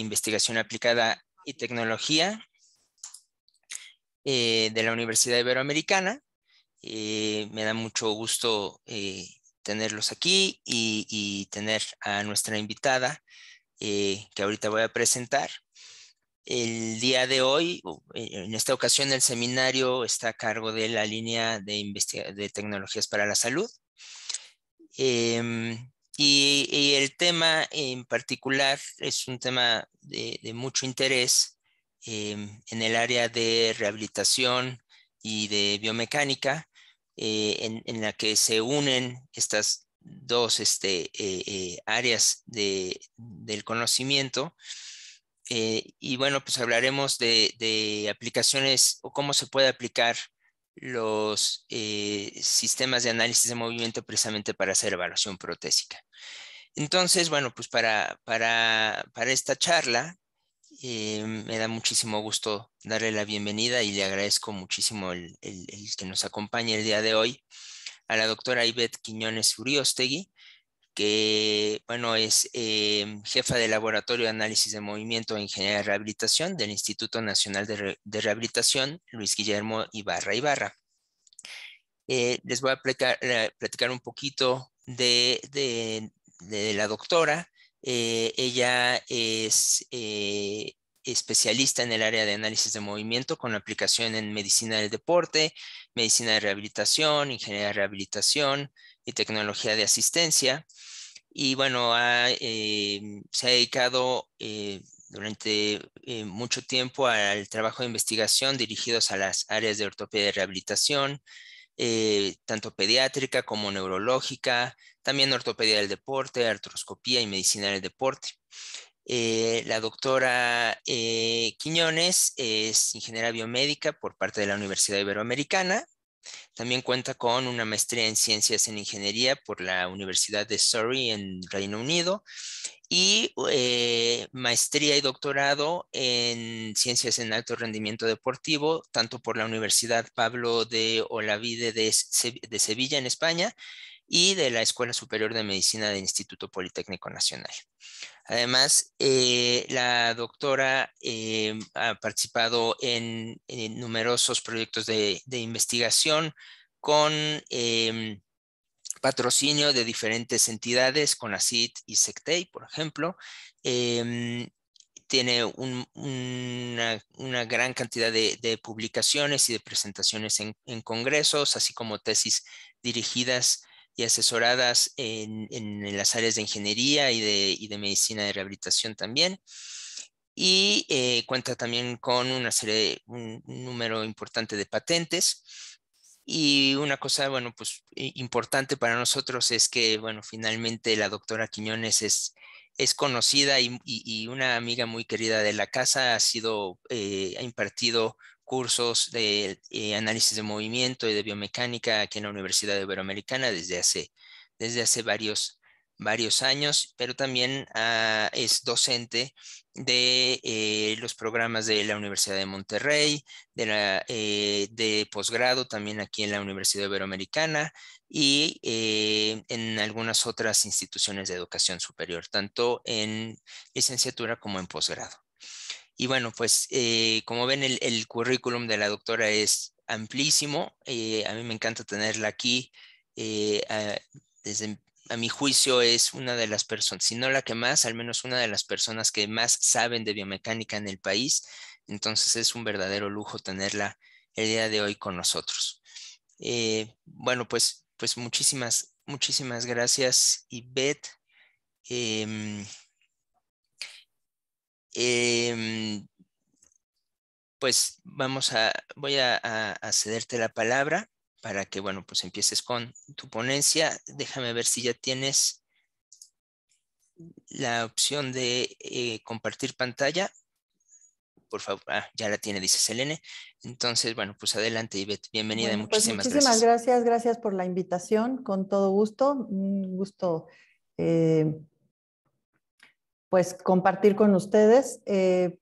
Investigación Aplicada y Tecnología eh, de la Universidad Iberoamericana. Eh, me da mucho gusto eh, tenerlos aquí y, tener a nuestra invitada que ahorita voy a presentar. El día de hoy, en esta ocasión, el seminario está a cargo de la línea de, de tecnologías para la salud. Em, y, el tema en particular es un tema de, mucho interés em, en el área de rehabilitación y de biomecánica, eh, en, la que se unen estas dos este, eh, eh, áreas del conocimiento. y bueno, pues hablaremos de aplicaciones o cómo se puede aplicar los eh, sistemas de análisis de movimiento precisamente para hacer evaluación protésica. Entonces, bueno, pues para, para, para esta charla eh, me da muchísimo gusto darle la bienvenida y le agradezco muchísimo el, el que nos acompañe el día de hoy a la doctora Ivette Quiñones Uriostegui que bueno, es em, jefa de laboratorio de análisis de movimiento e ingeniería de rehabilitación del Instituto Nacional de, Rehabilitación, Luis Guillermo Ibarra Ibarra. Eh, les voy a eh, platicar, un poquito de la doctora. Eh, ella es especialista en el área de análisis de movimiento con aplicación en medicina del deporte, medicina de rehabilitación, ingeniería de rehabilitación y tecnología de asistencia. Y bueno, em, se ha dedicado eh, durante eh, mucho tiempo al trabajo de investigación dirigidos a las áreas de ortopedia de rehabilitación, eh, tanto pediátrica como neurológica, también ortopedia del deporte, artroscopía y medicina del deporte. Eh, la doctora eh, Quiñones es ingeniera biomédica por parte de la Universidad Iberoamericana. También cuenta con una maestría en ciencias en ingeniería por la Universidad de Surrey en Reino Unido y eh, maestría y doctorado en ciencias en alto rendimiento deportivo, tanto por la Universidad Pablo de Olavide de Sevilla en España y de la Escuela Superior de Medicina del Instituto Politécnico Nacional. Además, eh, la doctora eh, ha participado en, numerosos proyectos de, investigación con em, patrocinio de diferentes entidades, con ACID y SECTEI, por ejemplo em, tiene una, gran cantidad de, publicaciones y de presentaciones en, congresos, así como tesis dirigidas asesoradas en, las áreas de ingeniería y de, medicina de rehabilitación también. Y eh, cuenta también con una serie, un número importante de patentes. Y una cosa, bueno, pues importante para nosotros es que, bueno, finalmente la doctora Quiñones es, es conocida y, una amiga muy querida de la casa, ha sido, eh, ha impartido cursos de eh, análisis de movimiento y de biomecánica aquí en la Universidad Iberoamericana desde hace, desde hace varios, varios años, pero también ah, es docente de eh, los programas de la Universidad de Monterrey, eh, de, posgrado también aquí en la Universidad Iberoamericana y en algunas otras instituciones de educación superior, tanto en licenciatura como en posgrado. Y bueno, pues eh, como ven, el, currículum de la doctora es amplísimo. Eh, a mí me encanta tenerla aquí. Eh, a, mi juicio es una de las personas, si no la que más, al menos una de las personas que más saben de biomecánica en el país. Entonces es un verdadero lujo tenerla el día de hoy con nosotros. bueno, pues, pues muchísimas, muchísimas gracias, Ivette. Em, Em, pues vamos a, voy a, cederte la palabra para que, bueno, pues empieces con tu ponencia. Déjame ver si ya tienes la opción de eh, compartir pantalla. Por favor, ah, ya la tiene, dice Selene. Entonces, bueno, pues adelante, Ivette. Bienvenida pues, muchísimas, muchísimas gracias. gracias. gracias. por la invitación. Con todo gusto, un gusto eh, pues compartir con ustedes. Eh,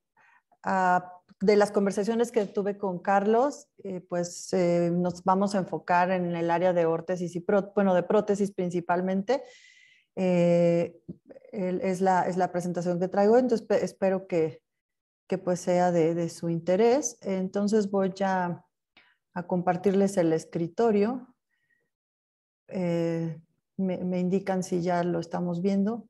ah, de las conversaciones que tuve con Carlos, eh, pues eh, nos vamos a enfocar en el área de órtesis y bueno, de prótesis principalmente. es, la, presentación que traigo, entonces espero que, pues sea de, su interés. Entonces voy a, a compartirles el escritorio. Me, me indican si ya lo estamos viendo.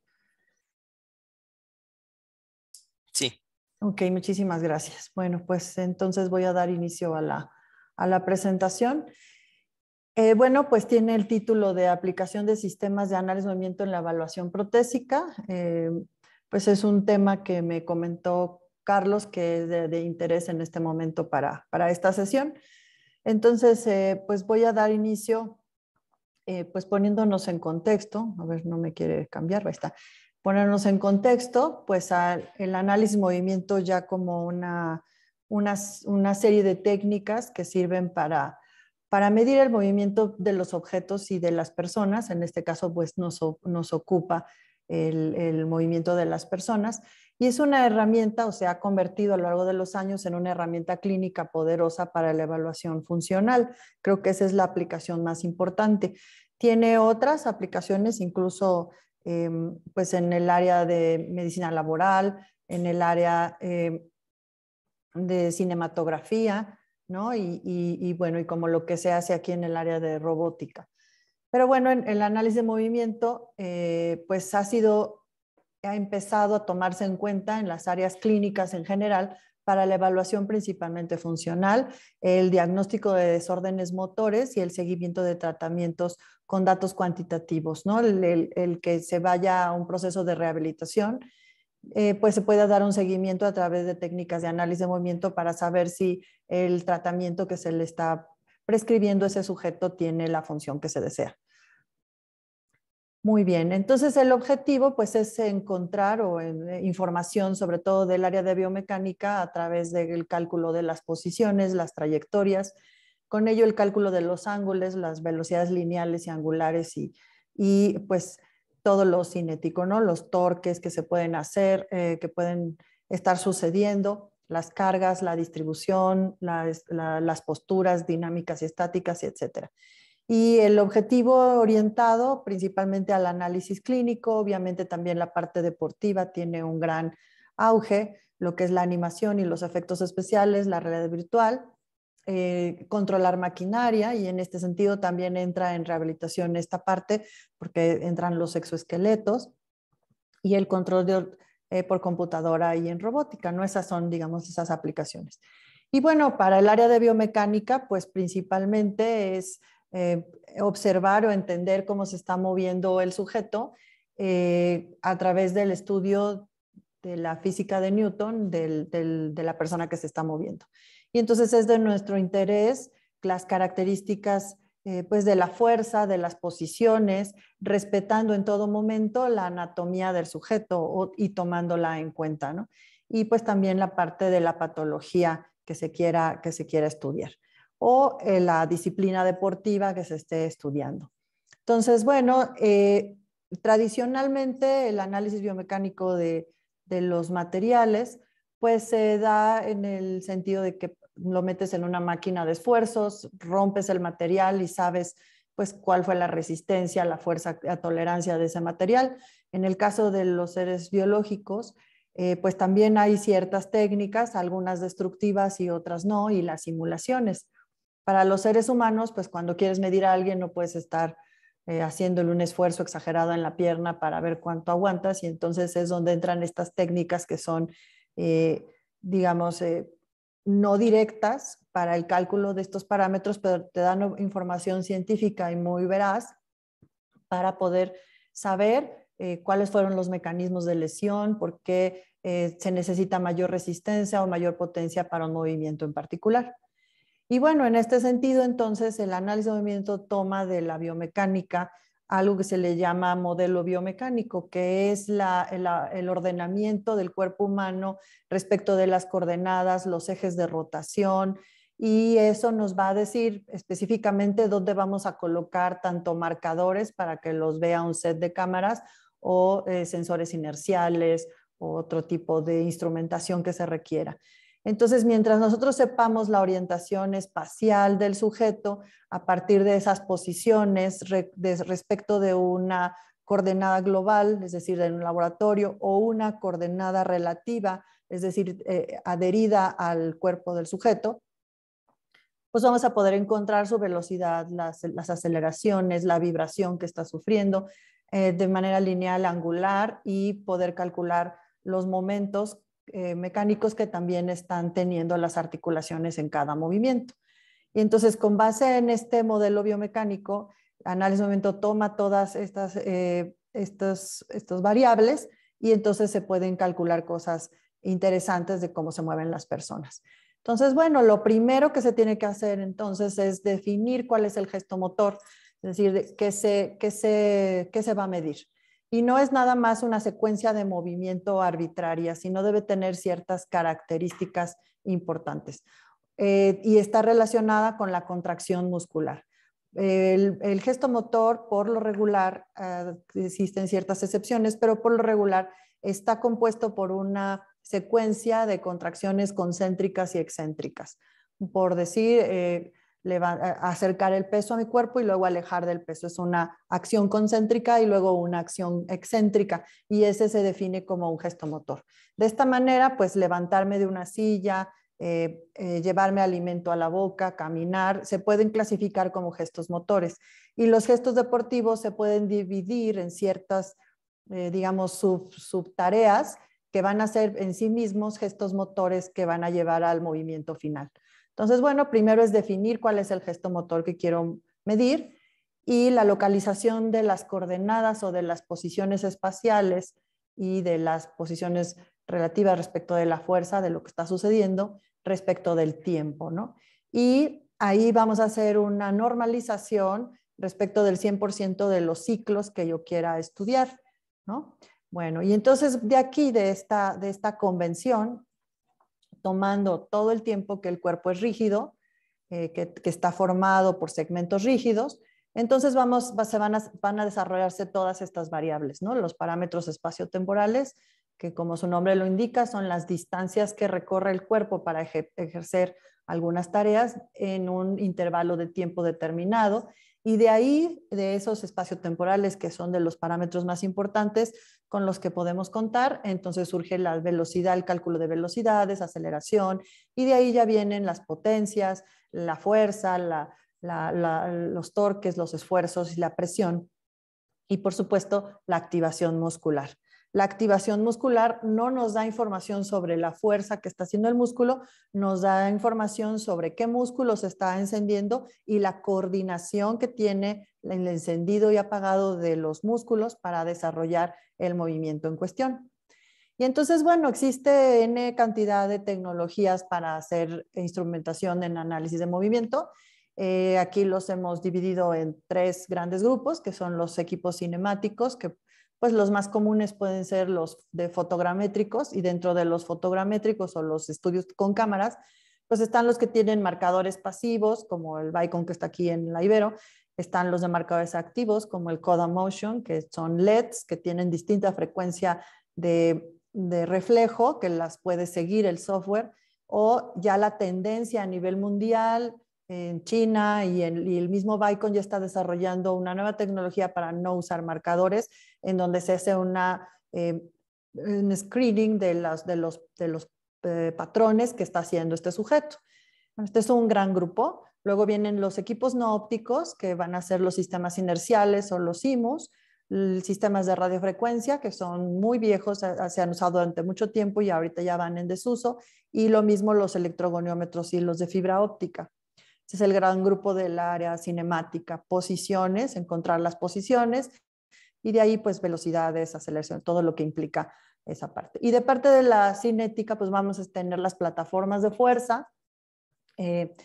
Ok, muchísimas gracias. Bueno, pues entonces voy a dar inicio a la, presentación. Eh, bueno, pues tiene el título de aplicación de sistemas de análisis de movimiento en la evaluación protésica. Eh, pues es un tema que me comentó Carlos que es de, interés en este momento para, esta sesión. Entonces, eh, pues voy a dar inicio pues poniéndonos en contexto, a ver, no me quiere cambiar, ahí está ponernos en contexto, pues el análisis movimiento ya como una, una, una, serie de técnicas que sirven para, para medir el movimiento de los objetos y de las personas, en este caso pues nos, nos ocupa el, el, movimiento de las personas. Y es una herramienta, o se ha convertido a lo largo de los años en una herramienta clínica poderosa para la evaluación funcional. Creo que esa es la aplicación más importante. Tiene otras aplicaciones, incluso Em, pues en el área de medicina laboral, en el área em, de cinematografía, ¿no? Y, bueno, y como lo que se hace aquí en el área de robótica. Pero bueno, el análisis de movimiento, eh, pues ha sido, ha empezado a tomarse en cuenta en las áreas clínicas en general para la evaluación principalmente funcional, el diagnóstico de desórdenes motores y el seguimiento de tratamientos con datos cuantitativos, ¿no? El, que se vaya a un proceso de rehabilitación, eh, pues se pueda dar un seguimiento a través de técnicas de análisis de movimiento para saber si el tratamiento que se le está prescribiendo a ese sujeto tiene la función que se desea. Muy bien, entonces el objetivo pues es encontrar eh, información sobre todo del área de biomecánica a través del cálculo de las posiciones, las trayectorias, con ello el cálculo de los ángulos, las velocidades lineales y angulares y, pues todo lo cinético, ¿no? Los torques que se pueden hacer, eh, que pueden estar sucediendo, las cargas, la distribución, las, las posturas dinámicas y estáticas, etc. Y el objetivo orientado principalmente al análisis clínico, obviamente también la parte deportiva tiene un gran auge, lo que es la animación y los efectos especiales, la realidad virtual, eh, controlar maquinaria y en este sentido también entra en rehabilitación esta parte porque entran los exoesqueletos y el control eh, por computadora y en robótica, ¿no? Esas son, digamos, esas aplicaciones. Y bueno, para el área de biomecánica, pues principalmente es eh, observar o entender cómo se está moviendo el sujeto a través del estudio de la física de Newton de la persona que se está moviendo. Y entonces es de nuestro interés las características eh, pues de la fuerza, de las posiciones, respetando en todo momento la anatomía del sujeto y tomándola en cuenta. Y pues también la parte de la patología que se quiera, estudiar o eh, la disciplina deportiva que se esté estudiando. Entonces, bueno, eh, tradicionalmente el análisis biomecánico de los materiales pues se da en el sentido de que lo metes en una máquina de esfuerzos, rompes el material y sabes pues cuál fue la resistencia, la fuerza, la tolerancia de ese material. En el caso de los seres biológicos, eh, pues también hay ciertas técnicas, algunas destructivas y otras no, y las simulaciones. Para los seres humanos, pues cuando quieres medir a alguien no puedes estar eh, haciéndole un esfuerzo exagerado en la pierna para ver cuánto aguantas y entonces es donde entran estas técnicas que son eh, digamos, eh, no directas para el cálculo de estos parámetros, pero te dan información científica y muy veraz para poder saber eh, cuáles fueron los mecanismos de lesión, por qué se necesita mayor resistencia o mayor potencia para un movimiento en particular. Y bueno, en este sentido, entonces, el análisis de movimiento toma de la biomecánica algo que se le llama modelo biomecánico, que es el ordenamiento del cuerpo humano respecto de las coordenadas, los ejes de rotación, y eso nos va a decir específicamente dónde vamos a colocar tanto marcadores para que los vea un set de cámaras o eh, sensores inerciales o otro tipo de instrumentación que se requiera. Entonces, mientras nosotros sepamos la orientación espacial del sujeto a partir de esas posiciones respecto de una coordenada global, es decir, de un laboratorio, o una coordenada relativa, es decir, eh, adherida al cuerpo del sujeto, pues vamos a poder encontrar su velocidad, las, aceleraciones, la vibración que está sufriendo eh, de manera lineal, angular y poder calcular los momentos eh, mecánicos que también están teniendo las articulaciones en cada movimiento. Y entonces, con base en este modelo biomecánico, análisis de movimiento toma todas estas, eh, estas, variables y entonces se pueden calcular cosas interesantes de cómo se mueven las personas. Entonces, bueno, lo primero que se tiene que hacer entonces es definir cuál es el gesto motor, es decir, qué se, qué se, qué se va a medir y no es nada más una secuencia de movimiento arbitraria, sino debe tener ciertas características importantes eh, y está relacionada con la contracción muscular. El, gesto motor, por lo regular, ah, existen ciertas excepciones, pero por lo regular está compuesto por una secuencia de contracciones concéntricas y excéntricas. Por decir, eh, acercar el peso a mi cuerpo y luego alejar del peso. Es una acción concéntrica y luego una acción excéntrica y ese se define como un gesto motor. De esta manera, pues levantarme de una silla, eh, eh, llevarme alimento a la boca, caminar, se pueden clasificar como gestos motores. Y los gestos deportivos se pueden dividir en ciertas, eh, digamos, sub, subtareas que van a ser en sí mismos gestos motores que van a llevar al movimiento final. Entonces, bueno, primero es definir cuál es el gesto motor que quiero medir y la localización de las coordenadas o de las posiciones espaciales y de las posiciones relativas respecto de la fuerza, de lo que está sucediendo, respecto del tiempo, ¿no? Y ahí vamos a hacer una normalización respecto del 100% de los ciclos que yo quiera estudiar, ¿no? Bueno, y entonces de aquí, de esta, de esta convención, tomando todo el tiempo que el cuerpo es rígido, eh, que, está formado por segmentos rígidos, entonces vamos, van a, desarrollarse todas estas variables, los parámetros espaciotemporales, que como su nombre lo indica, son las distancias que recorre el cuerpo para ejercer algunas tareas en un intervalo de tiempo determinado y de ahí, de esos temporales que son de los parámetros más importantes con los que podemos contar, entonces surge la velocidad, el cálculo de velocidades, aceleración, y de ahí ya vienen las potencias, la fuerza, los torques, los esfuerzos y la presión. Y por supuesto, la activación muscular. La activación muscular no nos da información sobre la fuerza que está haciendo el músculo, nos da información sobre qué músculo se está encendiendo y la coordinación que tiene el encendido y apagado de los músculos para desarrollar el movimiento en cuestión. Y entonces, bueno, existe N cantidad de tecnologías para hacer instrumentación en análisis de movimiento. Eh, aquí los hemos dividido en tres grandes grupos, que son los equipos cinemáticos, que pues los más comunes pueden ser los de fotogramétricos y dentro de los fotogramétricos o los estudios con cámaras, pues están los que tienen marcadores pasivos, como el Vicon que está aquí en la Ibero, están los de marcadores activos, como el Coda Motion, que son LEDs que tienen distinta frecuencia de, de reflejo, que las puede seguir el software, o ya la tendencia a nivel mundial, en China y, el mismo Bicon ya está desarrollando una nueva tecnología para no usar marcadores, en donde se hace una, eh, un screening de, las, de los, de los eh, patrones que está haciendo este sujeto. Este es un gran grupo. Luego vienen los equipos no ópticos, que van a ser los sistemas inerciales o los los sistemas de radiofrecuencia, que son muy viejos, se han usado durante mucho tiempo y ahorita ya van en desuso, y lo mismo los electrogoniómetros y los de fibra óptica es el gran grupo del área cinemática, posiciones, encontrar las posiciones y de ahí pues velocidades, aceleración, todo lo que implica esa parte. Y de parte de la cinética pues vamos a tener las plataformas de fuerza. Eh,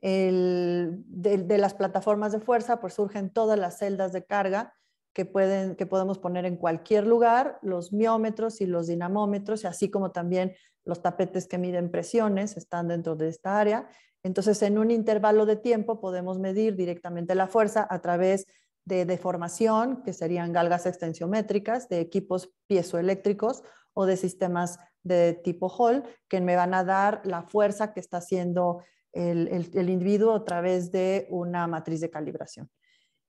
el, de, las plataformas de fuerza pues surgen todas las celdas de carga que, pueden, que podemos poner en cualquier lugar, los miómetros y los dinamómetros, así como también los tapetes que miden presiones están dentro de esta área. Entonces, en un intervalo de tiempo podemos medir directamente la fuerza a través de deformación, que serían galgas extensiométricas, de equipos piezoeléctricos o de sistemas de tipo Hall, que me van a dar la fuerza que está haciendo el, individuo a través de una matriz de calibración.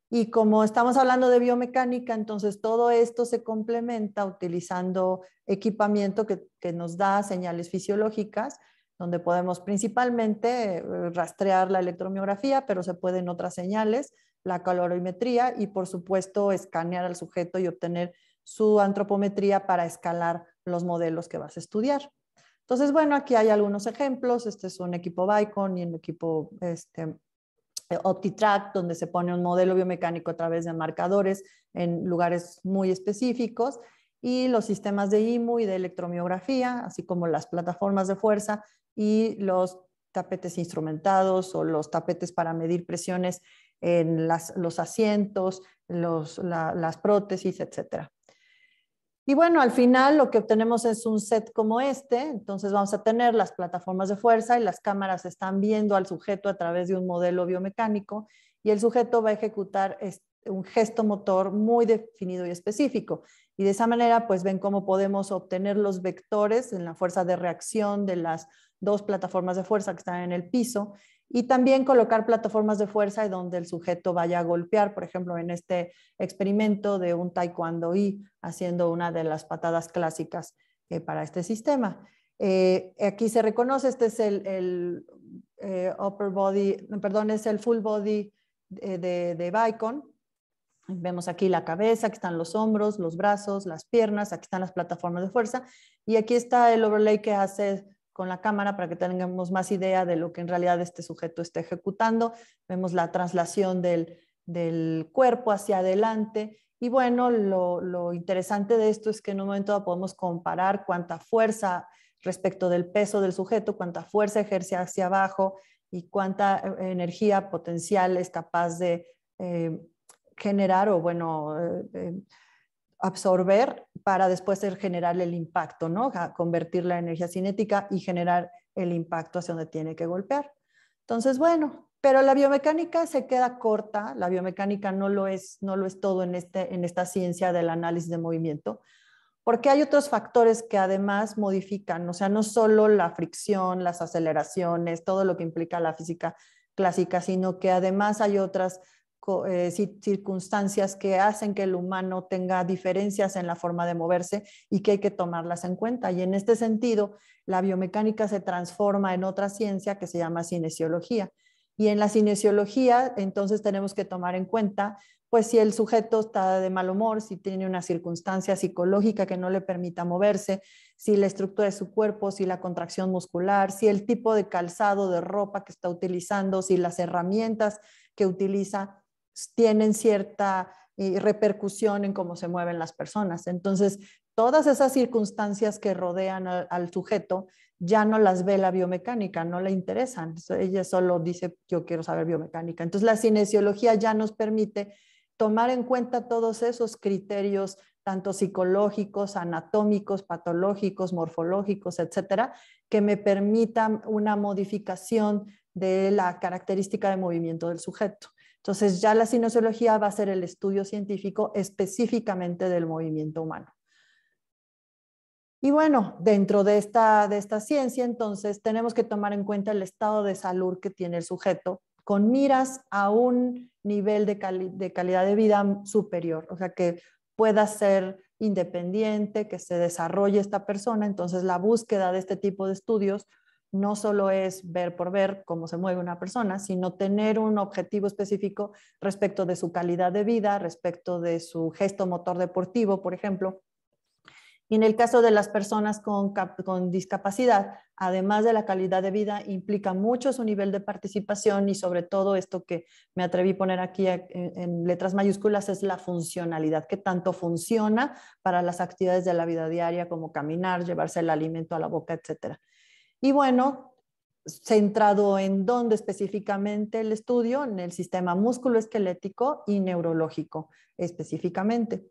Y como estamos hablando de biomecánica, entonces todo esto se complementa utilizando equipamiento que nos da señales fisiológicas donde podemos principalmente eh, rastrear la electromiografía, pero se pueden otras señales, la calorimetría y por supuesto escanear al sujeto y obtener su antropometría para escalar los modelos que vas a estudiar. Entonces, bueno, aquí hay algunos ejemplos. Este es un equipo Bicon y un equipo este, eh, OptiTrack, donde se pone un modelo biomecánico a través de marcadores en lugares muy específicos y los sistemas de IMU y de electromiografía, así como las plataformas de fuerza y los tapetes instrumentados o los tapetes para medir presiones en los asientos, las prótesis, etc. Y bueno, al final lo que obtenemos es un set como este, entonces vamos a tener las plataformas de fuerza y las cámaras están viendo al sujeto a través de un modelo biomecánico y el sujeto va a ejecutar un gesto motor muy definido y específico y de esa manera pues ven cómo podemos obtener los vectores en la fuerza de reacción de las dos plataformas de fuerza que están en el piso y también colocar plataformas de fuerza donde el sujeto vaya a golpear, por ejemplo, en este experimento de un taekwondo y haciendo una de las patadas clásicas eh, para este sistema. Eh, aquí se reconoce, este es el, eh, upper body, perdón, es el full body de, de, Vemos aquí la cabeza, aquí están los hombros, los brazos, las piernas, aquí están las plataformas de fuerza y aquí está el overlay que hace con la cámara para que tengamos más idea de lo que en realidad este sujeto está ejecutando. Vemos la traslación del, del cuerpo hacia adelante y bueno, lo, lo, interesante de esto es que en un momento podemos comparar cuánta fuerza respecto del peso del sujeto, cuánta fuerza ejerce hacia abajo y cuánta eh, energía potencial es capaz de... Eh, generar o bueno, eh, eh, absorber para después generar el impacto, ¿no? Convertir la energía cinética y generar el impacto hacia donde tiene que golpear. Entonces, bueno, pero la biomecánica se queda corta, la biomecánica no lo es, no lo es todo en, este, en esta ciencia del análisis de movimiento, porque hay otros factores que además modifican, o sea, no solo la fricción, las aceleraciones, todo lo que implica la física clásica, sino que además hay otras eh, circunstancias que hacen que el humano tenga diferencias en la forma de moverse y que hay que tomarlas en cuenta. Y en este sentido, la biomecánica se transforma en otra ciencia que se llama cinesiología. Y en la cinesiología, entonces tenemos que tomar en cuenta, pues si el sujeto está de mal humor, si tiene una circunstancia psicológica que no le permita moverse, si la estructura de su cuerpo, si la contracción muscular, si el tipo de calzado, de ropa que está utilizando, si las herramientas que utiliza, tienen cierta eh, repercusión en cómo se mueven las personas. Entonces, todas esas circunstancias que rodean al, sujeto ya no las ve la biomecánica, no le interesan. ella solo dice, yo quiero saber biomecánica. Entonces, la cinesiología ya nos permite tomar en cuenta todos esos criterios, tanto psicológicos, anatómicos, patológicos, morfológicos, etcétera, que me permitan una modificación de la característica de movimiento del sujeto. Entonces ya la cinesiología va a ser el estudio científico específicamente del movimiento humano. Y bueno, dentro de esta, de esta ciencia, entonces tenemos que tomar en cuenta el estado de salud que tiene el sujeto con miras a un nivel de, de calidad de vida superior, o sea, que pueda ser independiente, que se desarrolle esta persona. Entonces, la búsqueda de este tipo de estudios no solo es ver por ver cómo se mueve una persona, sino tener un objetivo específico respecto de su calidad de vida, respecto de su gesto motor deportivo, por ejemplo. Y en el caso de las personas con, discapacidad, además de la calidad de vida, implica mucho su nivel de participación y sobre todo esto que me atreví a poner aquí eh, en, letras mayúsculas es la funcionalidad, que tanto funciona para las actividades de la vida diaria como caminar, llevarse el alimento a la boca, etcétera. Y bueno, centrado en dónde específicamente el estudio, en el sistema musculoesquelético y neurológico específicamente.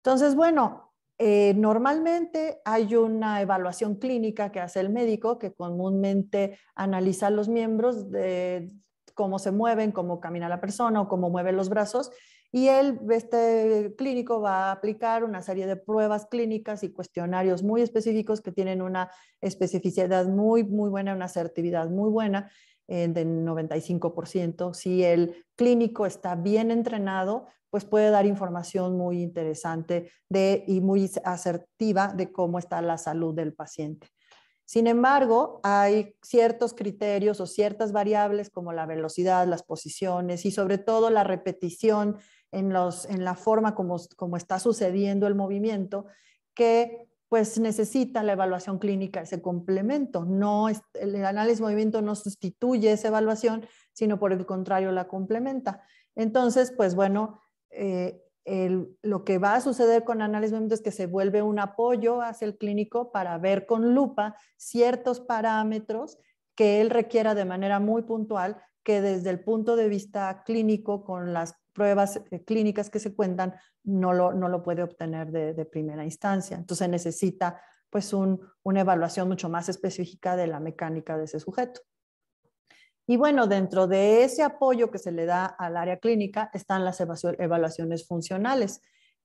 Entonces, bueno, eh, normalmente hay una evaluación clínica que hace el médico que comúnmente analiza los miembros de cómo se mueven, cómo camina la persona o cómo mueve los brazos y el este clínico va a aplicar una serie de pruebas clínicas y cuestionarios muy específicos que tienen una especificidad muy, muy buena, una asertividad muy buena eh, del 95%. Si el clínico está bien entrenado, pues puede dar información muy interesante de, y muy asertiva de cómo está la salud del paciente. Sin embargo, hay ciertos criterios o ciertas variables como la velocidad, las posiciones y sobre todo la repetición en, los, en la forma como, como está sucediendo el movimiento, que pues necesita la evaluación clínica, ese complemento. No, el análisis de movimiento no sustituye esa evaluación, sino por el contrario la complementa. Entonces, pues bueno, eh, lo que va a suceder con análisis de movimiento es que se vuelve un apoyo hacia el clínico para ver con lupa ciertos parámetros que él requiera de manera muy puntual, que desde el punto de vista clínico, con las pruebas eh, clínicas que se cuentan, no lo, puede obtener de, primera instancia. Entonces necesita pues una evaluación mucho más específica de la mecánica de ese sujeto. Y bueno, dentro de ese apoyo que se le da al área clínica están las evaluaciones funcionales,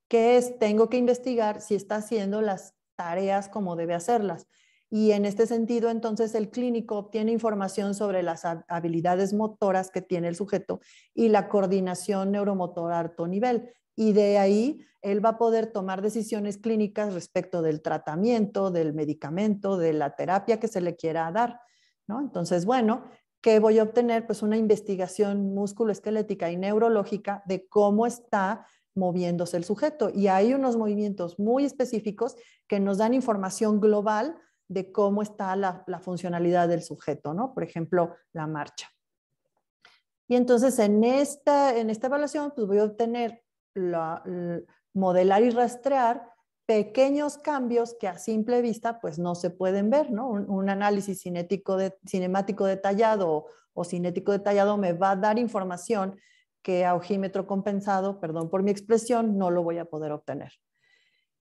que es tengo que investigar si está haciendo las tareas como debe hacerlas. Y en este sentido, entonces, el clínico obtiene información sobre las habilidades motoras que tiene el sujeto y la coordinación neuromotor a alto nivel. Y de ahí, él va a poder tomar decisiones clínicas respecto del tratamiento, del medicamento, de la terapia que se le quiera dar. ¿no? Entonces, bueno, ¿qué voy a obtener? Pues una investigación musculoesquelética y neurológica de cómo está moviéndose el sujeto. Y hay unos movimientos muy específicos que nos dan información global de cómo está la, funcionalidad del sujeto, ¿no? Por ejemplo, la marcha. Y entonces en esta, en esta evaluación pues voy a obtener la, modelar y rastrear pequeños cambios que a simple vista pues no se pueden ver, ¿no? Un, análisis cinético de, cinemático detallado o, o, cinético detallado me va a dar información que a ojímetro compensado, perdón por mi expresión, no lo voy a poder obtener.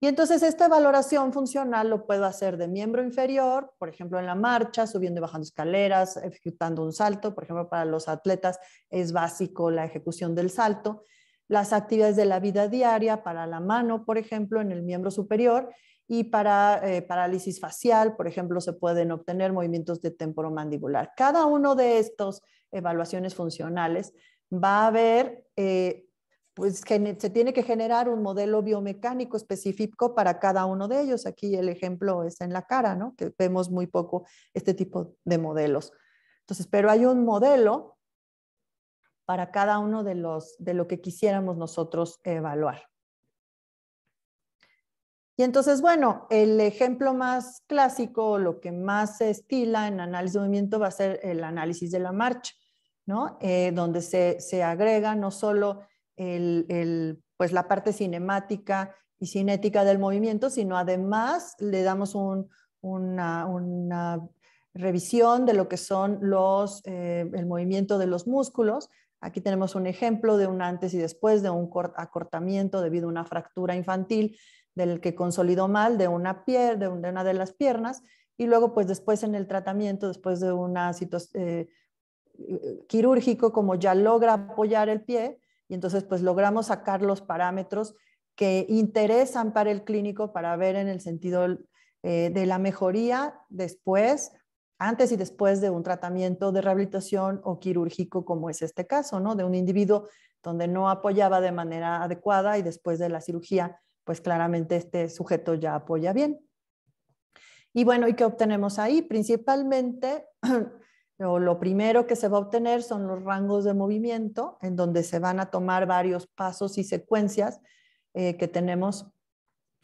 Y entonces esta valoración funcional lo puedo hacer de miembro inferior, por ejemplo, en la marcha, subiendo y bajando escaleras, ejecutando un salto, por ejemplo, para los atletas es básico la ejecución del salto, las actividades de la vida diaria para la mano, por ejemplo, en el miembro superior, y para eh, parálisis facial, por ejemplo, se pueden obtener movimientos de temporomandibular. Cada uno de estos evaluaciones funcionales va a haber eh, pues se tiene que generar un modelo biomecánico específico para cada uno de ellos. Aquí el ejemplo es en la cara, ¿no? Que vemos muy poco este tipo de modelos. Entonces, pero hay un modelo para cada uno de los de lo que quisiéramos nosotros evaluar. Y entonces, bueno, el ejemplo más clásico, lo que más se estila en análisis de movimiento va a ser el análisis de la marcha, ¿no? Eh, donde se, se agrega no solo el, pues la parte cinemática y cinética del movimiento, sino además le damos una, revisión de lo que son los, eh, el movimiento de los músculos. Aquí tenemos un ejemplo de un antes y después, de un acortamiento debido a una fractura infantil del que consolidó mal de una, pier de una de las piernas y luego pues después en el tratamiento, después de una situación eh, eh, quirúrgico, como ya logra apoyar el pie, y entonces, pues logramos sacar los parámetros que interesan para el clínico para ver en el sentido eh, de la mejoría después, antes y después de un tratamiento de rehabilitación o quirúrgico, como es este caso, ¿no? De un individuo donde no apoyaba de manera adecuada y después de la cirugía, pues claramente este sujeto ya apoya bien. Y bueno, ¿y qué obtenemos ahí? Principalmente lo primero que se va a obtener son los rangos de movimiento, en donde se van a tomar varios pasos y secuencias eh, que tenemos.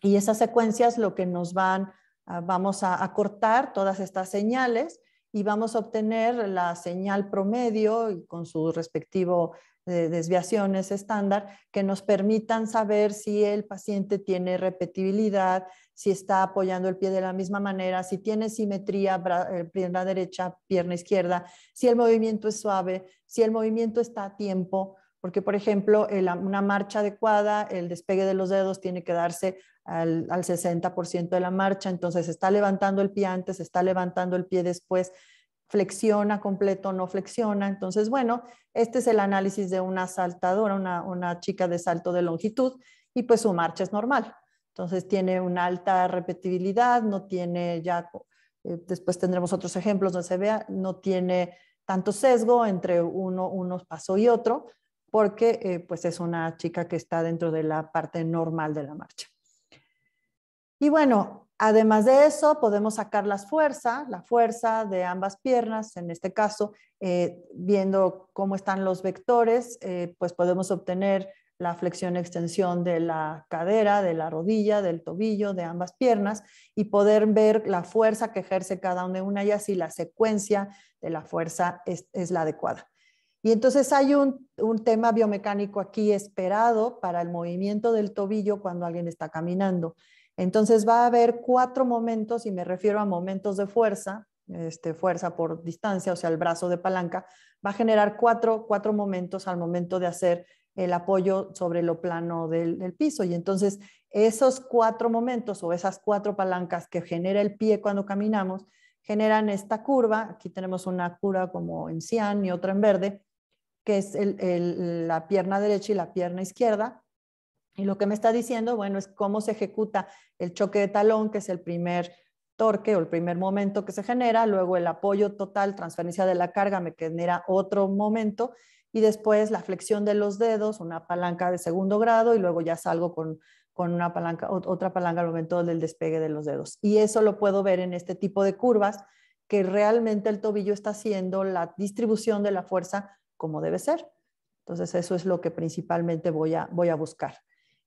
Y esas secuencias lo que nos van, vamos a, a cortar todas estas señales y vamos a obtener la señal promedio y con su respectivo de desviaciones estándar que nos permitan saber si el paciente tiene repetibilidad, si está apoyando el pie de la misma manera, si tiene simetría, eh, pierna derecha, pierna izquierda, si el movimiento es suave, si el movimiento está a tiempo, porque por ejemplo, en una marcha adecuada, el despegue de los dedos tiene que darse al, al 60% de la marcha, entonces está levantando el pie antes, está levantando el pie después, flexiona completo, no flexiona. Entonces, bueno, este es el análisis de una saltadora, una, una chica de salto de longitud, y pues su marcha es normal. Entonces, tiene una alta repetibilidad, no tiene ya, eh, después tendremos otros ejemplos donde se vea, no tiene tanto sesgo entre uno, unos paso y otro, porque eh, pues es una chica que está dentro de la parte normal de la marcha. Y bueno, Además de eso, podemos sacar las fuerzas, la fuerza de ambas piernas, en este caso, eh, viendo cómo están los vectores, eh, pues podemos obtener la flexión-extensión de la cadera, de la rodilla, del tobillo, de ambas piernas y poder ver la fuerza que ejerce cada una de una y así la secuencia de la fuerza es, la adecuada. Y entonces hay un, tema biomecánico aquí esperado para el movimiento del tobillo cuando alguien está caminando. Entonces va a haber cuatro momentos, y me refiero a momentos de fuerza, este, fuerza por distancia, o sea, el brazo de palanca, va a generar cuatro, momentos al momento de hacer el apoyo sobre lo plano del, piso. Y entonces esos cuatro momentos o esas cuatro palancas que genera el pie cuando caminamos generan esta curva. Aquí tenemos una curva como en cian y otra en verde, que es la pierna derecha y la pierna izquierda. Y lo que me está diciendo, bueno, es cómo se ejecuta el choque de talón, que es el primer torque o el primer momento que se genera, luego el apoyo total, transferencia de la carga me genera otro momento y después la flexión de los dedos, una palanca de segundo grado y luego ya salgo con, con una palanca, otra palanca al momento del despegue de los dedos. Y eso lo puedo ver en este tipo de curvas que realmente el tobillo está haciendo la distribución de la fuerza como debe ser. Entonces eso es lo que principalmente voy a, voy a buscar.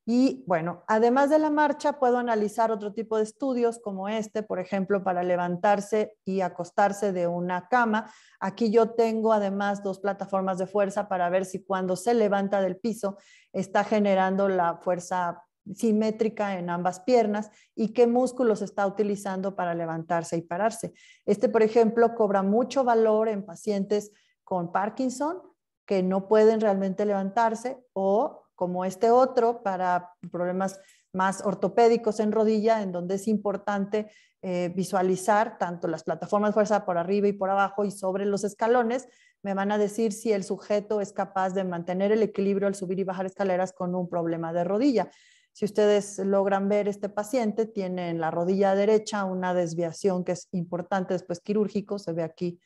Y bueno, además de la marcha, puedo analizar otro tipo de estudios como este, por ejemplo, para levantarse y acostarse de una cama. Aquí yo tengo además dos plataformas de fuerza para ver si cuando se levanta del piso está generando la fuerza simétrica en ambas piernas y qué músculos está utilizando para levantarse y pararse. Este, por ejemplo, cobra mucho valor en pacientes con Parkinson que no pueden realmente levantarse o como este otro para problemas más ortopédicos en rodilla, en donde es importante eh, visualizar tanto las plataformas fuerza por arriba y por abajo y sobre los escalones, me van a decir si el sujeto es capaz de mantener el equilibrio al subir y bajar escaleras con un problema de rodilla. Si ustedes logran ver este paciente, tiene en la rodilla derecha una desviación que es importante después quirúrgico, se ve aquí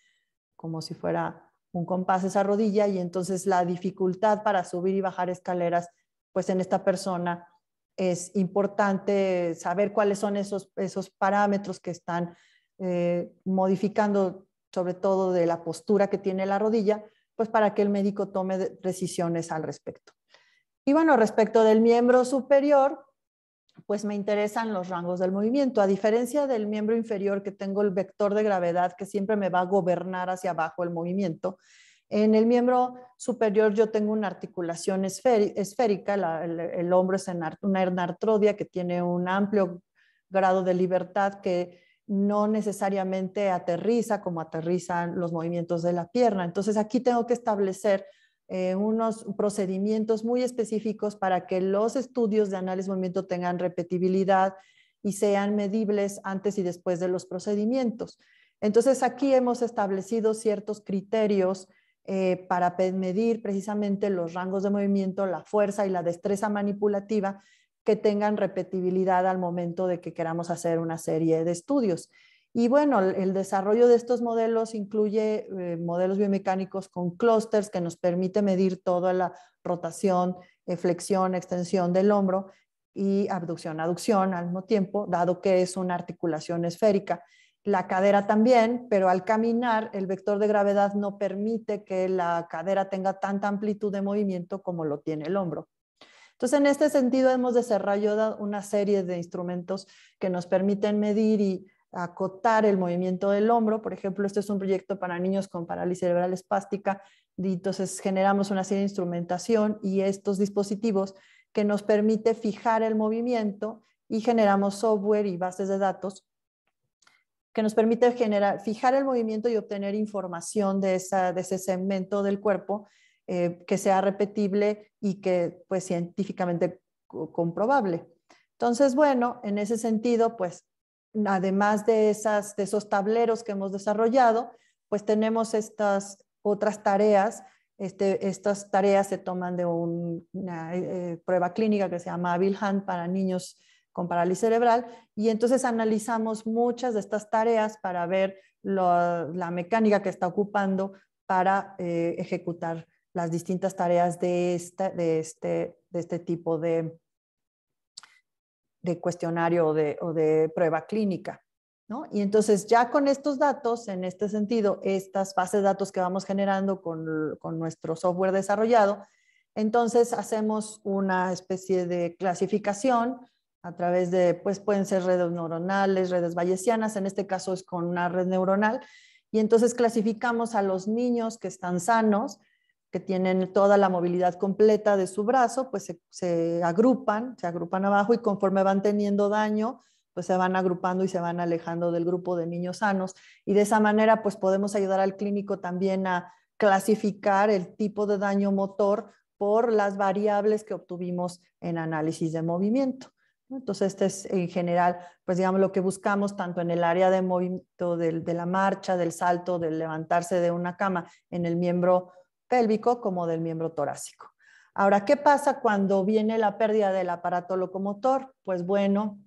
como si fuera un compás esa rodilla y entonces la dificultad para subir y bajar escaleras, pues en esta persona es importante saber cuáles son esos, esos parámetros que están eh, modificando, sobre todo de la postura que tiene la rodilla, pues para que el médico tome decisiones al respecto. Y bueno, respecto del miembro superior, pues me interesan los rangos del movimiento. A diferencia del miembro inferior que tengo el vector de gravedad que siempre me va a gobernar hacia abajo el movimiento, en el miembro superior yo tengo una articulación esférica, el, hombro es una hernartrodia que tiene un amplio grado de libertad que no necesariamente aterriza como aterrizan los movimientos de la pierna. Entonces aquí tengo que establecer eh, unos procedimientos muy específicos para que los estudios de análisis de movimiento tengan repetibilidad y sean medibles antes y después de los procedimientos. Entonces aquí hemos establecido ciertos criterios eh, para medir precisamente los rangos de movimiento, la fuerza y la destreza manipulativa que tengan repetibilidad al momento de que queramos hacer una serie de estudios. Y bueno, el desarrollo de estos modelos incluye eh, modelos biomecánicos con clústeres que nos permite medir toda la rotación, eh, flexión, extensión del hombro y abducción, aducción al mismo tiempo, dado que es una articulación esférica. La cadera también, pero al caminar el vector de gravedad no permite que la cadera tenga tanta amplitud de movimiento como lo tiene el hombro. Entonces, en este sentido, hemos desarrollado una serie de instrumentos que nos permiten medir y acotar el movimiento del hombro. Por ejemplo, este es un proyecto para niños con parálisis cerebral espástica y entonces generamos una serie de instrumentación y estos dispositivos que nos permite fijar el movimiento y generamos software y bases de datos que nos permite generar, fijar el movimiento y obtener información de, esa, de ese segmento del cuerpo eh, que sea repetible y que pues científicamente comprobable. Entonces, bueno, en ese sentido, pues además de, esas, de esos tableros que hemos desarrollado, pues tenemos estas otras tareas. Este, estas tareas se toman de una eh, eh, prueba clínica que se llama Bilhand para niños con parálisis cerebral y entonces analizamos muchas de estas tareas para ver la mecánica que está ocupando para eh, ejecutar las distintas tareas de este, de este, de este tipo de, de cuestionario o de, prueba clínica. ¿No? Y entonces ya con estos datos, en este sentido, estas bases de datos que vamos generando con, con, nuestro software desarrollado, entonces hacemos una especie de clasificación a través de, pues pueden ser redes neuronales, redes bayesianas, en este caso es con una red neuronal, y entonces clasificamos a los niños que están sanos tienen toda la movilidad completa de su brazo, pues se, agrupan, se agrupan abajo y conforme van teniendo daño, pues se van agrupando y se van alejando del grupo de niños sanos. Y de esa manera, pues podemos ayudar al clínico también a clasificar el tipo de daño motor por las variables que obtuvimos en análisis de movimiento. Entonces, este es en general, pues digamos, lo que buscamos tanto en el área de movimiento de, de la marcha, del salto, del levantarse de una cama, en el miembro pélvico como del miembro torácico. Ahora, ¿qué pasa cuando viene la pérdida del aparato locomotor? Pues bueno,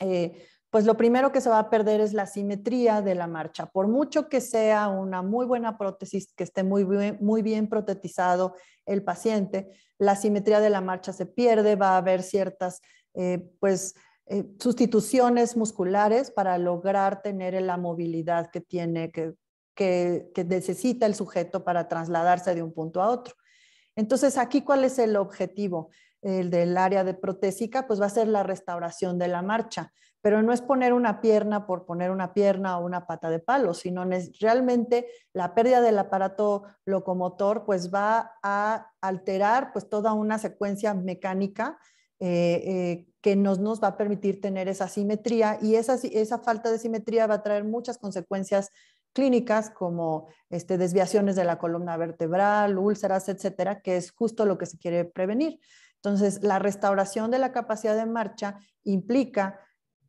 eh, pues lo primero que se va a perder es la simetría de la marcha. Por mucho que sea una muy buena prótesis, que esté muy bien, muy bien protetizado el paciente, la simetría de la marcha se pierde, va a haber ciertas, eh, pues, eh, sustituciones musculares para lograr tener la movilidad que tiene, que, que, necesita el sujeto para trasladarse de un punto a otro. Entonces, aquí, ¿cuál es el objetivo? El del área de protésica, pues va a ser la restauración de la marcha, pero no es poner una pierna por poner una pierna o una pata de palo, sino realmente la pérdida del aparato locomotor, pues va a alterar pues toda una secuencia mecánica eh, eh, que nos, va a permitir tener esa simetría y esa, esa falta de simetría va a traer muchas consecuencias clínicas como este, desviaciones de la columna vertebral, úlceras, etcétera, que es justo lo que se quiere prevenir. Entonces, la restauración de la capacidad de marcha implica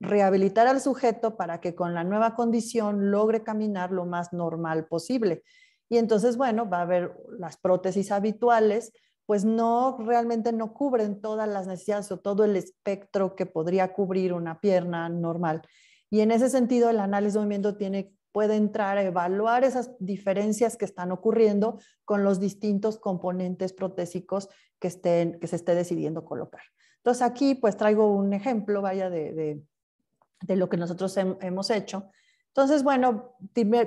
rehabilitar al sujeto para que con la nueva condición logre caminar lo más normal posible. Y entonces, bueno, va a haber las prótesis habituales, pues no realmente no cubren todas las necesidades o todo el espectro que podría cubrir una pierna normal. Y en ese sentido, el análisis de movimiento tiene puede entrar a evaluar esas diferencias que están ocurriendo con los distintos componentes protésicos que, que se esté decidiendo colocar. Entonces aquí pues traigo un ejemplo, vaya, de, lo que nosotros hemos hecho. Entonces, bueno,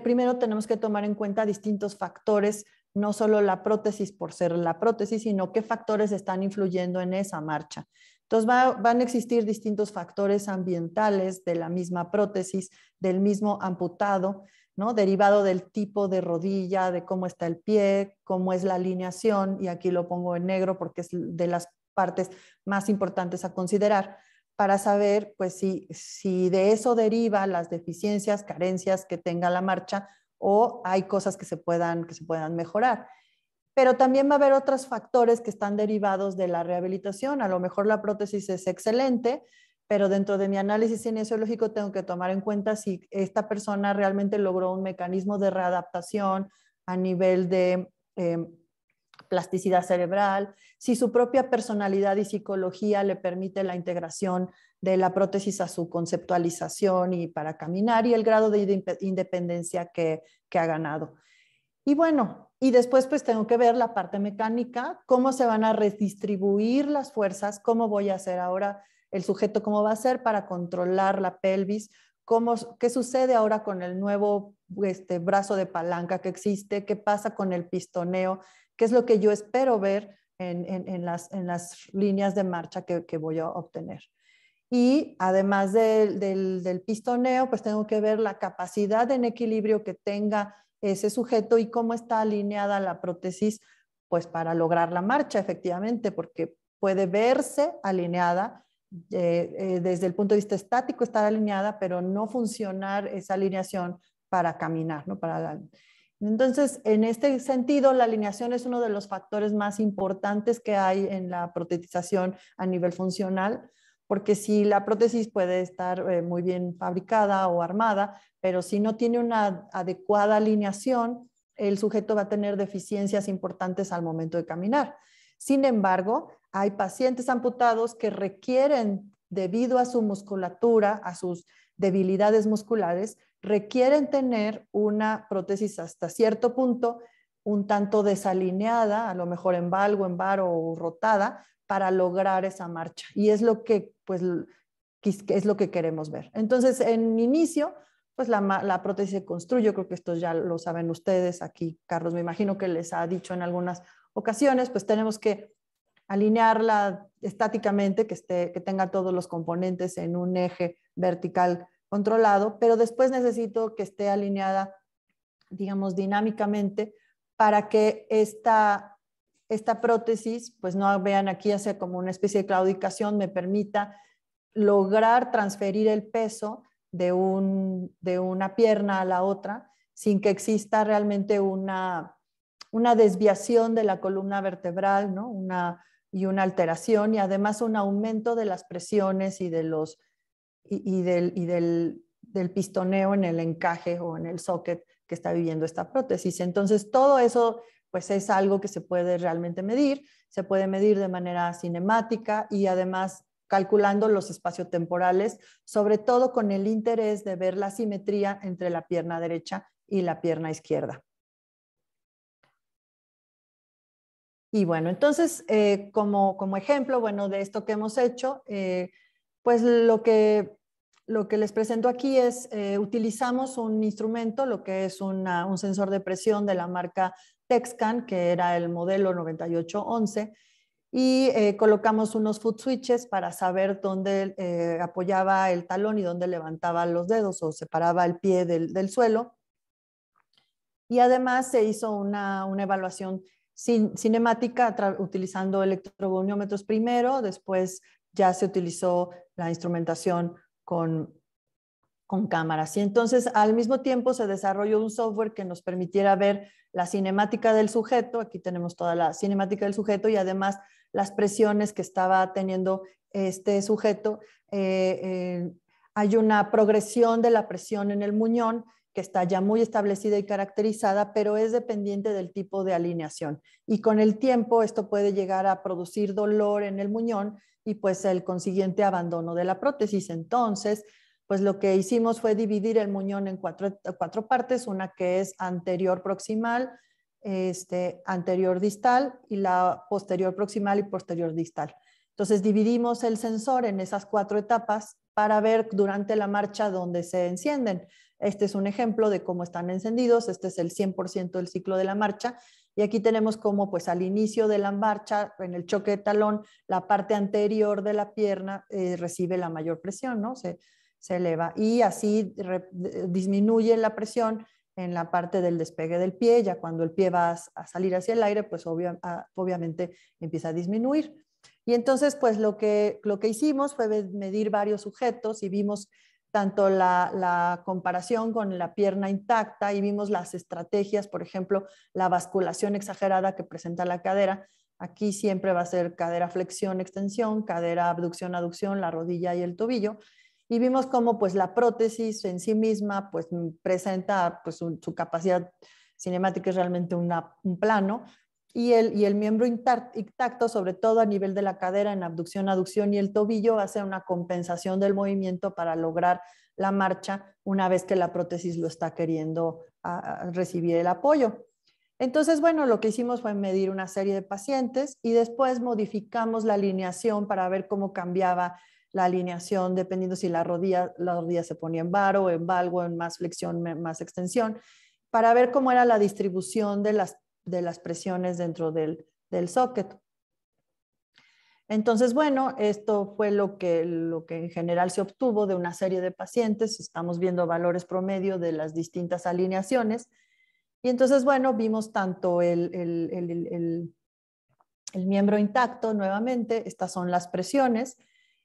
primero tenemos que tomar en cuenta distintos factores, no solo la prótesis por ser la prótesis, sino qué factores están influyendo en esa marcha. Entonces van a existir distintos factores ambientales de la misma prótesis, del mismo amputado, ¿no? derivado del tipo de rodilla, de cómo está el pie, cómo es la alineación, y aquí lo pongo en negro porque es de las partes más importantes a considerar para saber pues, si, de eso deriva las deficiencias, carencias que tenga la marcha o hay cosas que se puedan, que se puedan mejorar pero también va a haber otros factores que están derivados de la rehabilitación. A lo mejor la prótesis es excelente, pero dentro de mi análisis cinesiológico tengo que tomar en cuenta si esta persona realmente logró un mecanismo de readaptación a nivel de em, plasticidad cerebral, si su propia personalidad y psicología le permite la integración de la prótesis a su conceptualización y para caminar y el grado de independencia que ha ganado. Y bueno, y después pues tengo que ver la parte mecánica, cómo se van a redistribuir las fuerzas, cómo voy a hacer ahora el sujeto, cómo va a ser para controlar la pelvis, cómo, qué sucede ahora con el nuevo este, brazo de palanca que existe, qué pasa con el pistoneo, qué es lo que yo espero ver en, las, líneas de marcha que, voy a obtener. Y además del, del, pistoneo, pues tengo que ver la capacidad en equilibrio que tenga ese sujeto y cómo está alineada la prótesis, pues para lograr la marcha efectivamente, porque puede verse alineada eh, eh, desde el punto de vista estático, estar alineada, pero no funcionar esa alineación para caminar, ¿no? Para Entonces, en este sentido, la alineación es uno de los factores más importantes que hay en la protetización a nivel funcional porque si la prótesis puede estar eh, muy bien fabricada o armada, pero si no tiene una adecuada alineación, el sujeto va a tener deficiencias importantes al momento de caminar. Sin embargo, hay pacientes amputados que requieren, debido a su musculatura, a sus debilidades musculares, requieren tener una prótesis hasta cierto punto un tanto desalineada, a lo mejor en valgo, en varo o rotada, para lograr esa marcha. Y es lo que, pues, es lo que queremos ver. Entonces, en inicio, pues la, prótesis se construye, yo creo que esto ya lo saben ustedes, aquí Carlos me imagino que les ha dicho en algunas ocasiones, pues tenemos que alinearla estáticamente, que, esté, que tenga todos los componentes en un eje vertical controlado, pero después necesito que esté alineada, digamos, dinámicamente para que esta esta prótesis, pues no vean aquí, hace como una especie de claudicación, me permita lograr transferir el peso de, un, de una pierna a la otra sin que exista realmente una, una desviación de la columna vertebral ¿no? una, y una alteración y además un aumento de las presiones y, de los, del, y del, del pistoneo en el encaje o en el socket que está viviendo esta prótesis. Entonces, todo eso pues es algo que se puede realmente medir, se puede medir de manera cinemática y además calculando los temporales, sobre todo con el interés de ver la simetría entre la pierna derecha y la pierna izquierda. Y bueno, entonces, eh, como, ejemplo, bueno, de esto que hemos hecho, eh, pues lo que, lo que les presento aquí es, eh, utilizamos un instrumento, lo que es un sensor de presión de la marca Texcan, que era el modelo 9811, y eh, colocamos unos foot switches para saber dónde eh, apoyaba el talón y dónde levantaba los dedos o separaba el pie del, suelo. Y además se hizo una, evaluación cinemática utilizando electroboniómetros primero, después ya se utilizó la instrumentación con con cámaras. Y entonces al mismo tiempo se desarrolló un software que nos permitiera ver la cinemática del sujeto, aquí tenemos toda la cinemática del sujeto y además las presiones que estaba teniendo este sujeto. Eh, eh, hay una progresión de la presión en el muñón que está ya muy establecida y caracterizada, pero es dependiente del tipo de alineación. Y con el tiempo esto puede llegar a producir dolor en el muñón y pues el consiguiente abandono de la prótesis. Entonces, pues lo que hicimos fue dividir el muñón en cuatro, cuatro partes, una que es anterior proximal, este, anterior distal y la posterior proximal y posterior distal. Entonces dividimos el sensor en esas cuatro etapas para ver durante la marcha dónde se encienden. Este es un ejemplo de cómo están encendidos, este es el 100% del ciclo de la marcha y aquí tenemos cómo pues al inicio de la marcha, en el choque de talón, la parte anterior de la pierna eh, recibe la mayor presión, ¿no? se eleva y así disminuye la presión en la parte del despegue del pie, ya cuando el pie va a, salir hacia el aire, pues ah, obviamente empieza a disminuir. Y entonces, pues lo que, lo que hicimos fue medir varios sujetos y vimos tanto la, comparación con la pierna intacta y vimos las estrategias, por ejemplo, la basculación exagerada que presenta la cadera. Aquí siempre va a ser cadera flexión, extensión, cadera abducción, aducción, la rodilla y el tobillo y vimos cómo pues la prótesis en sí misma pues presenta pues su capacidad cinemática es realmente un plano y el, y el miembro intacto, sobre todo a nivel de la cadera, en abducción, aducción y el tobillo, hace una compensación del movimiento para lograr la marcha una vez que la prótesis lo está queriendo recibir el apoyo. Entonces, bueno, lo que hicimos fue medir una serie de pacientes y después modificamos la alineación para ver cómo cambiaba la alineación, dependiendo si la rodilla, la rodilla se ponía en varo, en valgo, en más flexión, más extensión, para ver cómo era la distribución de las, de las presiones dentro del, del socket. Entonces, bueno, esto fue lo que, lo que en general se obtuvo de una serie de pacientes. Estamos viendo valores promedio de las distintas alineaciones. Y entonces, bueno, vimos tanto el, el, el, el miembro intacto nuevamente, estas son las presiones,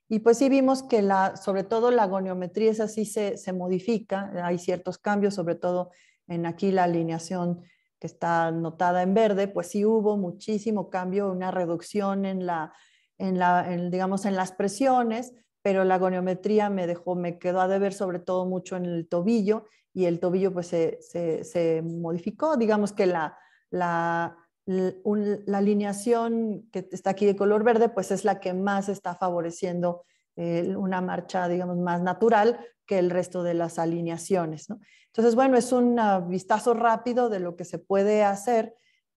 y pues sí vimos que la, sobre todo la goniometría es así, se, modifica, hay ciertos cambios, sobre todo en aquí la alineación que está notada en verde, pues sí hubo muchísimo cambio, una reducción en la, en la digamos, en las presiones, pero la goniometría me dejó, me quedó a deber sobre todo mucho en el tobillo y el tobillo pues se, se, modificó, digamos que la, la la alineación que está aquí de color verde, pues es la que más está favoreciendo eh, una marcha, digamos, más natural que el resto de las alineaciones. ¿no? Entonces, bueno, es un vistazo rápido de lo que se puede hacer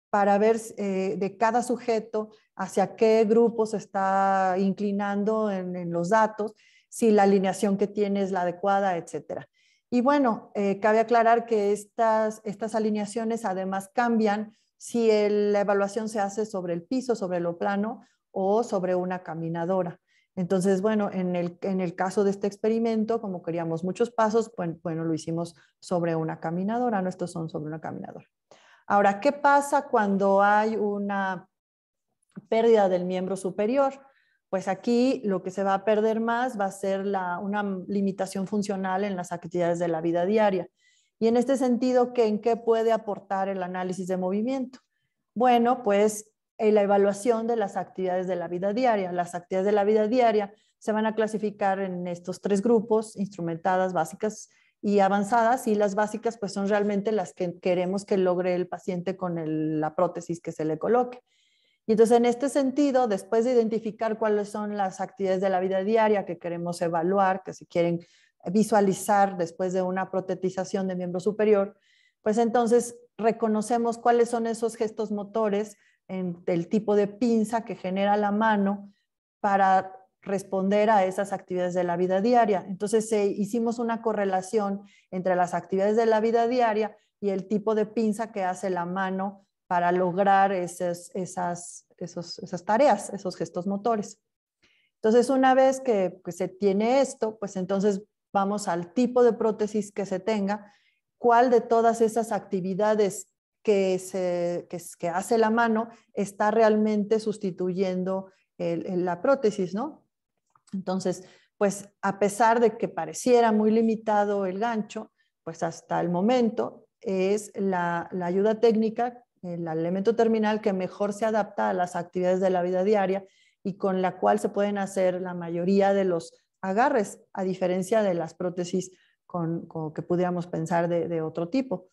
para ver eh, de cada sujeto hacia qué grupo se está inclinando en, los datos, si la alineación que tiene es la adecuada, etc. Y bueno, eh, cabe aclarar que estas alineaciones además cambian si la evaluación se hace sobre el piso, sobre lo plano o sobre una caminadora. Entonces, bueno, en el, caso de este experimento, como queríamos muchos pasos, bueno, lo hicimos sobre una caminadora, no son sobre una caminadora. Ahora, ¿qué pasa cuando hay una pérdida del miembro superior? Pues aquí lo que se va a perder más va a ser una limitación funcional en las actividades de la vida diaria. Y en este sentido, ¿qué, ¿en qué puede aportar el análisis de movimiento? Bueno, pues en eh, la evaluación de las actividades de la vida diaria. Las actividades de la vida diaria se van a clasificar en estos tres grupos, instrumentadas, básicas y avanzadas. Y las básicas pues son realmente las que queremos que logre el paciente con la prótesis que se le coloque. Y entonces en este sentido, después de identificar cuáles son las actividades de la vida diaria que queremos evaluar, que se quieren visualizar después de una protetización de miembro superior, pues entonces reconocemos cuáles son esos gestos motores en, tipo de pinza que genera la mano para responder a esas actividades de la vida diaria. Entonces eh, hicimos una correlación entre las actividades de la vida diaria y el tipo de pinza que hace la mano para lograr esas, esas, esas tareas, esos gestos motores. Entonces, una vez que se tiene esto, pues entonces vamos al tipo de prótesis que se tenga, cuál de todas esas actividades que, se, que, hace la mano está realmente sustituyendo la prótesis, ¿no? Entonces, pues a pesar de que pareciera muy limitado el gancho, pues hasta el momento es la ayuda técnica, el elemento terminal que mejor se adapta a las actividades de la vida diaria y con la cual se pueden hacer la mayoría de los agarres, a diferencia de las prótesis con, que pudiéramos pensar de, otro tipo.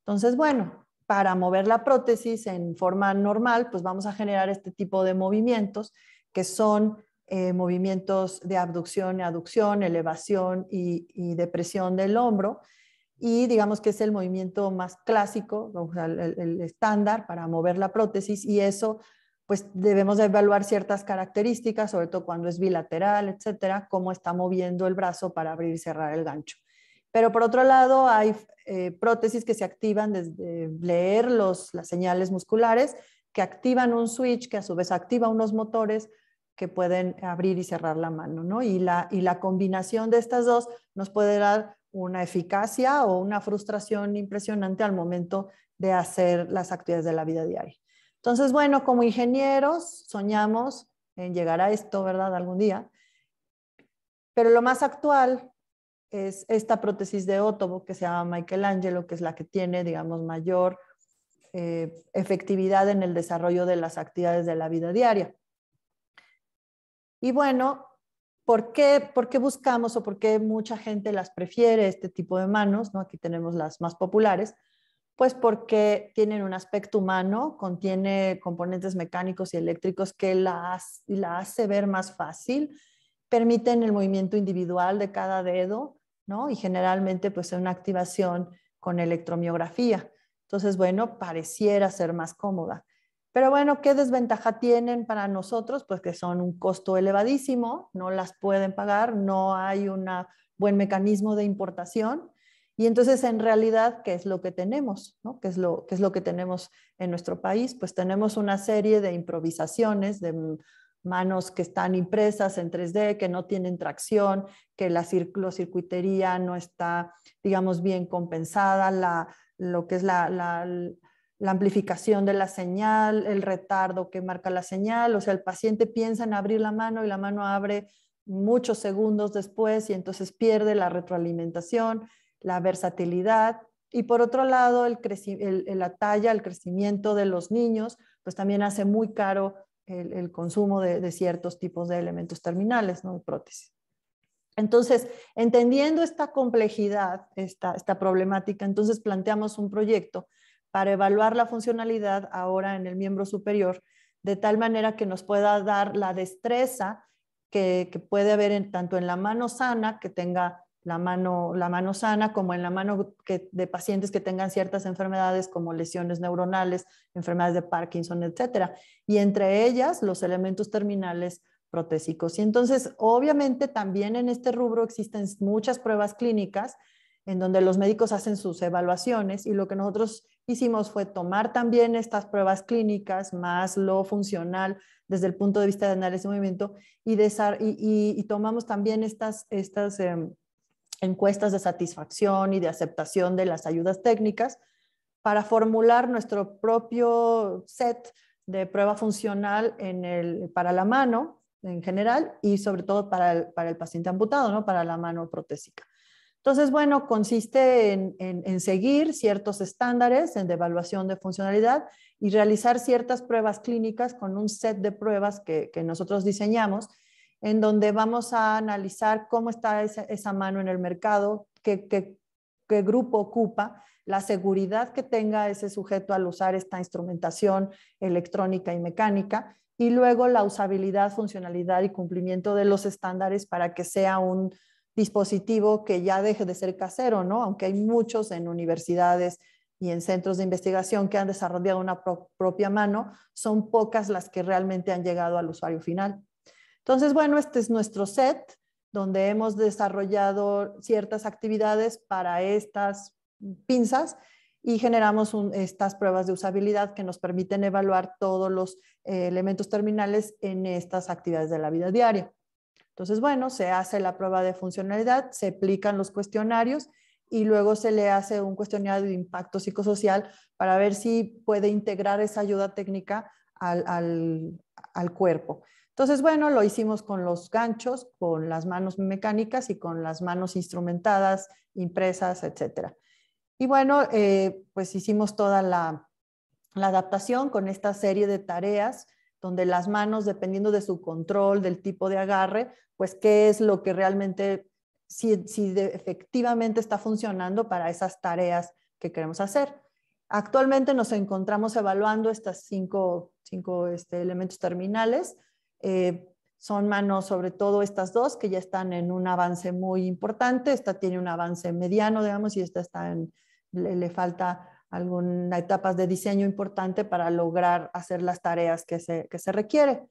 Entonces, bueno, para mover la prótesis en forma normal, pues vamos a generar este tipo de movimientos que son eh, movimientos de abducción y aducción, elevación y, depresión del hombro. Y digamos que es el movimiento más clásico, el, el, estándar para mover la prótesis y eso pues debemos evaluar ciertas características, sobre todo cuando es bilateral, etcétera, cómo está moviendo el brazo para abrir y cerrar el gancho. Pero por otro lado, hay eh, prótesis que se activan desde leer los, las señales musculares, que activan un switch, que a su vez activa unos motores que pueden abrir y cerrar la mano, Y la, y la combinación de estas dos nos puede dar una eficacia o una frustración impresionante al momento de hacer las actividades de la vida diaria. Entonces, bueno, como ingenieros soñamos en llegar a esto, ¿verdad? Algún día. Pero lo más actual es esta prótesis de Otobo que se llama Michelangelo, que es la que tiene, digamos, mayor eh, efectividad en el desarrollo de las actividades de la vida diaria. Y bueno, ¿por qué, buscamos o por qué mucha gente las prefiere este tipo de manos? ¿no? Aquí tenemos las más populares pues porque tienen un aspecto humano, contiene componentes mecánicos y eléctricos que la, la hace ver más fácil, permiten el movimiento individual de cada dedo, ¿no? Y generalmente pues es una activación con electromiografía. Entonces, bueno, pareciera ser más cómoda. Pero bueno, ¿qué desventaja tienen para nosotros? Pues que son un costo elevadísimo, no las pueden pagar, no hay un buen mecanismo de importación y entonces, en realidad, ¿qué es lo que tenemos? ¿no? ¿Qué, es lo, que tenemos en nuestro país? Pues tenemos una serie de improvisaciones, de manos que están impresas en 3D, que no tienen tracción, que la circuitería no está, digamos, bien compensada, la, lo que es la, amplificación de la señal, el retardo que marca la señal, o sea, el paciente piensa en abrir la mano y la mano abre muchos segundos después y entonces pierde la retroalimentación la versatilidad y por otro lado el la talla, el crecimiento de los niños, pues también hace muy caro el, consumo de, ciertos tipos de elementos terminales, ¿no? prótesis. Entonces, entendiendo esta complejidad, esta, esta problemática, entonces planteamos un proyecto para evaluar la funcionalidad ahora en el miembro superior, de tal manera que nos pueda dar la destreza que, que puede haber en, tanto en la mano sana, que tenga la mano, la mano sana, como en la mano de pacientes que tengan ciertas enfermedades como lesiones neuronales, enfermedades de Parkinson, etcétera Y entre ellas los elementos terminales protésicos. Y entonces, obviamente, también en este rubro existen muchas pruebas clínicas en donde los médicos hacen sus evaluaciones y lo que nosotros hicimos fue tomar también estas pruebas clínicas más lo funcional desde el punto de vista de análisis de movimiento y, tomamos también estas, estas em, encuestas de satisfacción y de aceptación de las ayudas técnicas para formular nuestro propio set de prueba funcional para la mano en general y sobre todo para el, paciente amputado, ¿no? para la mano protésica. Entonces, bueno, consiste en, seguir ciertos estándares en de evaluación de funcionalidad y realizar ciertas pruebas clínicas con un set de pruebas que nosotros diseñamos en donde vamos a analizar cómo está esa, mano en el mercado, qué, grupo ocupa, la seguridad que tenga ese sujeto al usar esta instrumentación electrónica y mecánica, y luego la usabilidad, funcionalidad y cumplimiento de los estándares para que sea un dispositivo que ya deje de ser casero, ¿no? Aunque hay muchos en universidades y en centros de investigación que han desarrollado una propia mano, son pocas las que realmente han llegado al usuario final. Entonces, bueno, este es nuestro set donde hemos desarrollado ciertas actividades para estas pinzas y generamos estas pruebas de usabilidad que nos permiten evaluar todos los eh, elementos terminales en estas actividades de la vida diaria. Entonces, bueno, se hace la prueba de funcionalidad, se aplican los cuestionarios y luego se le hace un cuestionario de impacto psicosocial para ver si puede integrar esa ayuda técnica al cuerpo. Entonces, bueno, lo hicimos con los ganchos, con las manos mecánicas y con las manos instrumentadas, impresas, etcétera. Y bueno, eh, pues hicimos toda la, adaptación con esta serie de tareas donde las manos, dependiendo de su control, del tipo de agarre, pues qué es lo que realmente, si, si efectivamente está funcionando para esas tareas que queremos hacer. Actualmente nos encontramos evaluando estos cinco, cinco este, elementos terminales eh, son manos, sobre todo estas dos, que ya están en un avance muy importante. Esta tiene un avance mediano, digamos, y esta está en, le, le, falta algunas etapas de diseño importante para lograr hacer las tareas que se, que se requiere.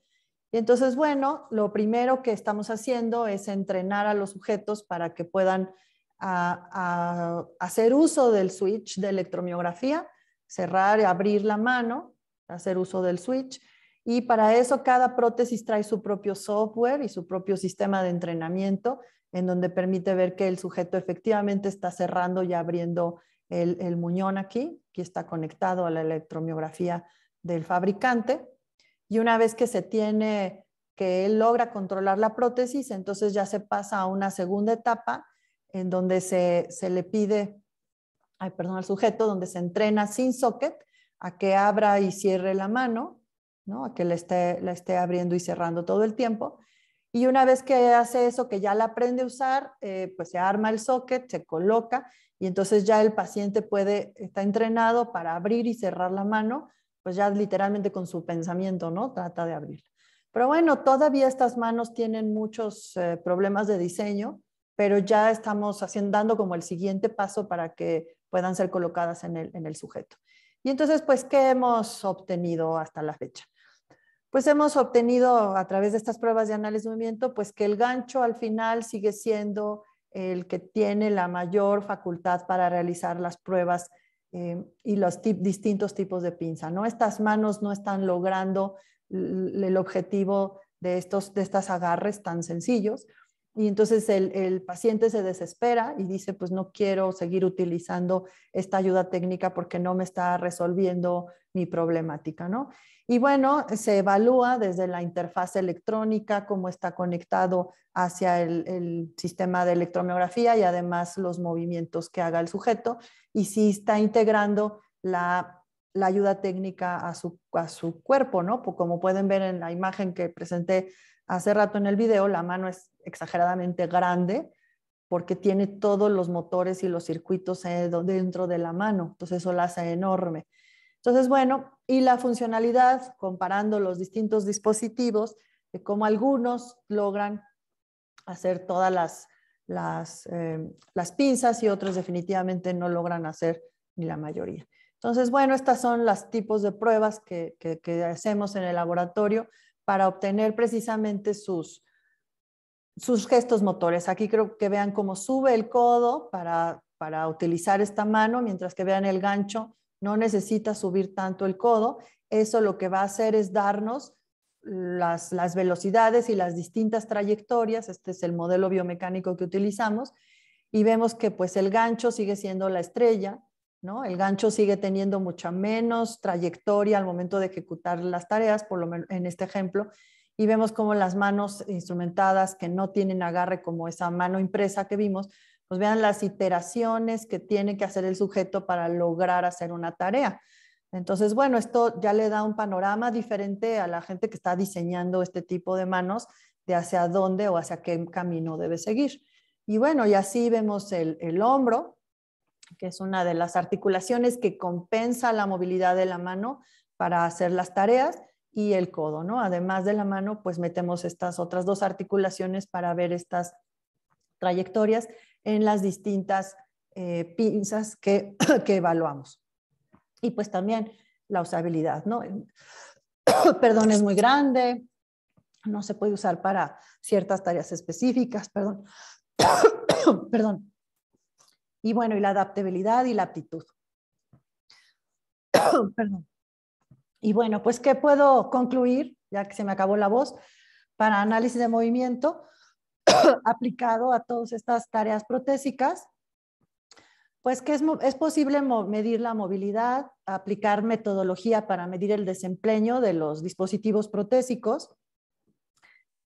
Y entonces, bueno, lo primero que estamos haciendo es entrenar a los sujetos para que puedan hacer uso del switch de electromiografía, cerrar y abrir la mano, hacer uso del switch y para eso cada prótesis trae su propio software y su propio sistema de entrenamiento, en donde permite ver que el sujeto efectivamente está cerrando y abriendo el, muñón aquí, que está conectado a la electromiografía del fabricante. Y una vez que se tiene, que él logra controlar la prótesis, entonces ya se pasa a una segunda etapa en donde se, le pide, perdón, al sujeto, donde se entrena sin socket a que abra y cierre la mano a que la esté, la esté abriendo y cerrando todo el tiempo. Y una vez que hace eso, que ya la aprende a usar, eh, pues se arma el socket, se coloca y entonces ya el paciente puede, está entrenado para abrir y cerrar la mano, pues ya literalmente con su pensamiento, ¿no? Trata de abrir Pero bueno, todavía estas manos tienen muchos eh, problemas de diseño, pero ya estamos haciendo, dando como el siguiente paso para que puedan ser colocadas en el, en el sujeto. Y entonces, pues, ¿qué hemos obtenido hasta la fecha? pues hemos obtenido a través de estas pruebas de análisis de movimiento, pues que el gancho al final sigue siendo el que tiene la mayor facultad para realizar las pruebas eh, y los distintos tipos de pinza. ¿no? Estas manos no están logrando el objetivo de estos de estas agarres tan sencillos y entonces el, paciente se desespera y dice, pues no quiero seguir utilizando esta ayuda técnica porque no me está resolviendo mi problemática, ¿no? Y bueno, se evalúa desde la interfaz electrónica, cómo está conectado hacia el, sistema de electromiografía y además los movimientos que haga el sujeto y si está integrando la, ayuda técnica a su, a su cuerpo, ¿no? Pues como pueden ver en la imagen que presenté Hace rato en el video la mano es exageradamente grande porque tiene todos los motores y los circuitos eh, dentro de la mano, entonces eso la hace enorme. Entonces, bueno, y la funcionalidad, comparando los distintos dispositivos, de cómo algunos logran hacer todas las, las, eh, pinzas y otros definitivamente no logran hacer ni la mayoría. Entonces, bueno, estas son los tipos de pruebas que hacemos en el laboratorio para obtener precisamente sus, gestos motores. Aquí creo que vean cómo sube el codo para, para utilizar esta mano, mientras que vean el gancho, no necesita subir tanto el codo. Eso lo que va a hacer es darnos las, las velocidades y las distintas trayectorias. Este es el modelo biomecánico que utilizamos. Y vemos que pues el gancho sigue siendo la estrella, el gancho sigue teniendo mucha menos trayectoria al momento de ejecutar las tareas, por lo menos en este ejemplo, y vemos como las manos instrumentadas que no tienen agarre como esa mano impresa que vimos, pues vean las iteraciones que tiene que hacer el sujeto para lograr hacer una tarea. Entonces, bueno, esto ya le da un panorama diferente a la gente que está diseñando este tipo de manos de hacia dónde o hacia qué camino debe seguir. Y bueno, y así vemos el hombro, que es una de las articulaciones que compensa la movilidad de la mano para hacer las tareas y el codo, ¿no? Además de la mano, pues metemos estas otras dos articulaciones para ver estas trayectorias en las distintas eh, pinzas que, que, evaluamos. Y pues también la usabilidad, ¿no? perdón, es muy grande, no se puede usar para ciertas tareas específicas, perdón. perdón. Y bueno, y la adaptabilidad y la aptitud. Y bueno, pues ¿qué puedo concluir? Ya que se me acabó la voz, para análisis de movimiento aplicado a todas estas tareas protésicas, pues que es, es posible medir la movilidad, aplicar metodología para medir el desempeño de los dispositivos protésicos,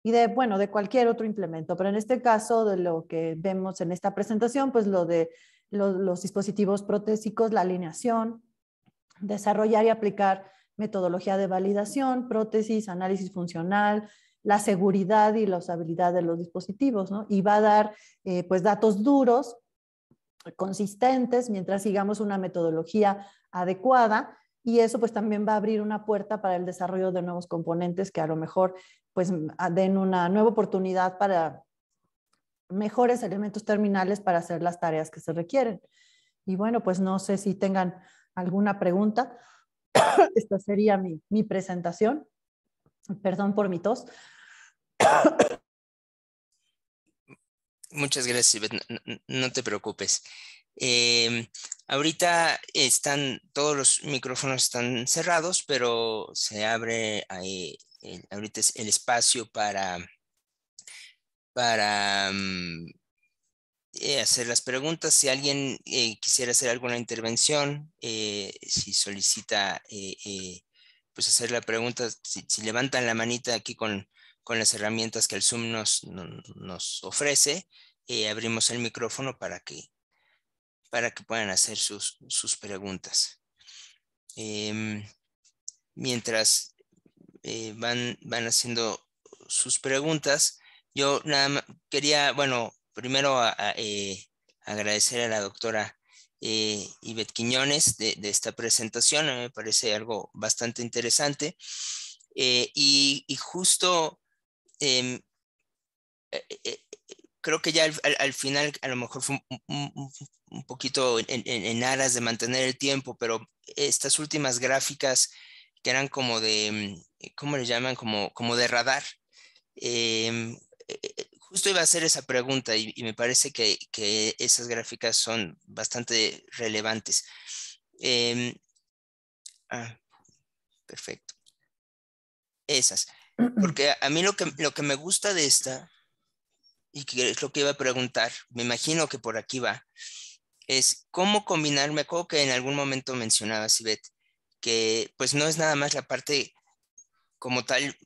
y de, bueno, de cualquier otro implemento, pero en este caso de lo que vemos en esta presentación, pues lo de los dispositivos protésicos, la alineación, desarrollar y aplicar metodología de validación, prótesis, análisis funcional, la seguridad y la usabilidad de los dispositivos, ¿no? Y va a dar eh, pues datos duros, consistentes, mientras sigamos una metodología adecuada y eso pues también va a abrir una puerta para el desarrollo de nuevos componentes que a lo mejor pues ah, den una nueva oportunidad para mejores elementos terminales para hacer las tareas que se requieren. Y bueno, pues no sé si tengan alguna pregunta. Esta sería mi, presentación. Perdón por mi tos. Muchas gracias, Ivette. no, te preocupes. Em, ahorita están, todos los micrófonos están cerrados, pero se abre ahí, ahorita es el espacio para, para mm, eh, hacer las preguntas. Si alguien eh, quisiera hacer alguna intervención, eh, si solicita pues hacer la pregunta, si, levantan la manita aquí con, las herramientas que el Zoom nos, nos ofrece, abrimos el micrófono para que para que puedan hacer sus, preguntas. Em, mientras eh, van, van haciendo sus preguntas, yo nada quería, bueno, primero eh, agradecer a la doctora eh, Ivette Quiñones de, esta presentación, me parece algo bastante interesante. Eh, y, justo em, creo que ya al, final a lo mejor fue un, poquito en, aras de mantener el tiempo, pero estas últimas gráficas que eran como de, mm, ¿cómo le llaman? Como, como de radar. Em, eh, eh, justo iba a hacer esa pregunta y, me parece que, que, esas gráficas son bastante relevantes. Em, ah, perfecto. Esas. Mm, mm. Porque a mí lo que, lo que me gusta de esta y que es lo que iba a preguntar, me imagino que por aquí va, es cómo combinar, me acuerdo que en algún momento mencionabas, Ivet, que pues no es nada más la parte como tal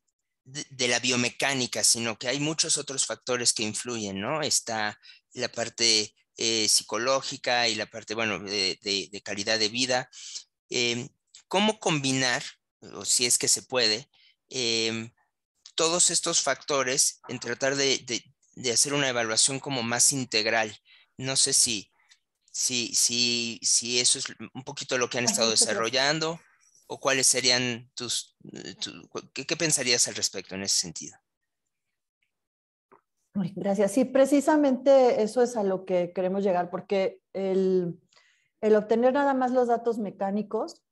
de, la biomecánica, sino que hay muchos otros factores que influyen, ¿no? Está la parte eh, psicológica y la parte, bueno, de, calidad de vida. Em, ¿Cómo combinar, o si es que se puede, em, todos estos factores en tratar de, de hacer una evaluación como más integral. No sé si, si, eso es un poquito lo que han estado desarrollando o cuáles serían tus, eh, ¿qué, pensarías al respecto en ese sentido? Gracias. Sí, precisamente eso es a lo que queremos llegar, porque el, el obtener nada más los datos mecánicos,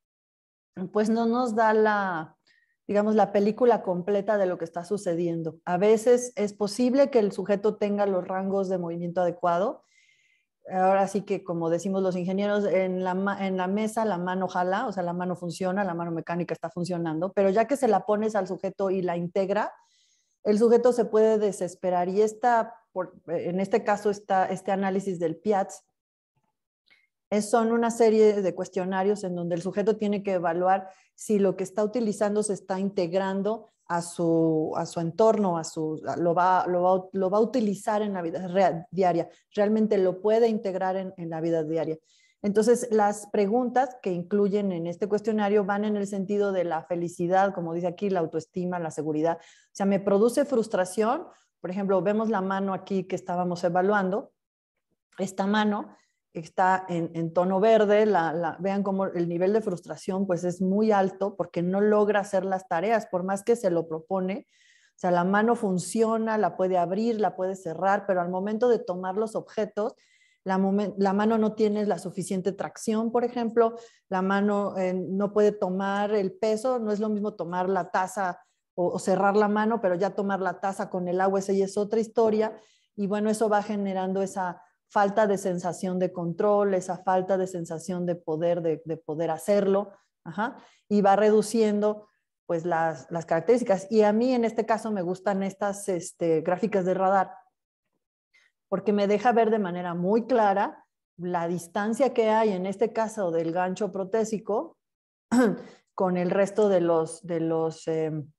pues no nos da la, digamos, la película completa de lo que está sucediendo. A veces es posible que el sujeto tenga los rangos de movimiento adecuado. Ahora sí que, como decimos los ingenieros, en la, en la mesa la mano jala, o sea, la mano funciona, la mano mecánica está funcionando, pero ya que se la pones al sujeto y la integra, el sujeto se puede desesperar. Y esta, en este caso, está este análisis del PIATS son una serie de cuestionarios en donde el sujeto tiene que evaluar si lo que está utilizando se está integrando a su, entorno, a su, lo, va, a utilizar en la vida diaria, realmente lo puede integrar en, en la vida diaria. Entonces, las preguntas que incluyen en este cuestionario van en el sentido de la felicidad, como dice aquí, la autoestima, la seguridad. O sea, me produce frustración. Por ejemplo, vemos la mano aquí que estábamos evaluando. Esta mano está en, tono verde, la, vean cómo el nivel de frustración pues es muy alto porque no logra hacer las tareas, por más que se lo propone. O sea, la mano funciona, la puede abrir, la puede cerrar, pero al momento de tomar los objetos, la, mano no tiene la suficiente tracción, por ejemplo, la mano eh, no puede tomar el peso, no es lo mismo tomar la taza o, cerrar la mano, pero ya tomar la taza con el agua, esa ya es otra historia. Y bueno, eso va generando esa falta de sensación de control, esa falta de sensación de poder, de, poder hacerlo, y va reduciendo pues las, las, características. Y a mí en este caso me gustan estas este, gráficas de radar, porque me deja ver de manera muy clara la distancia que hay en este caso del gancho protésico con el resto de los, de los, em,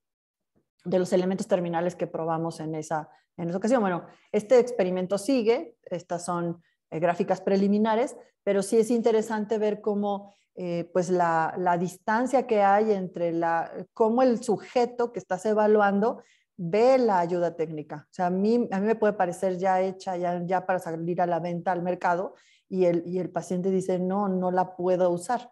de los elementos terminales que probamos en esa, en esa ocasión. Bueno, este experimento sigue, estas son eh, gráficas preliminares, pero sí es interesante ver cómo eh, pues la, la, distancia que hay entre la, cómo el sujeto que estás evaluando ve la ayuda técnica. O sea, a mí, me puede parecer ya hecha, ya, ya para salir a la venta al mercado, y el, y el paciente dice, no, no la puedo usar.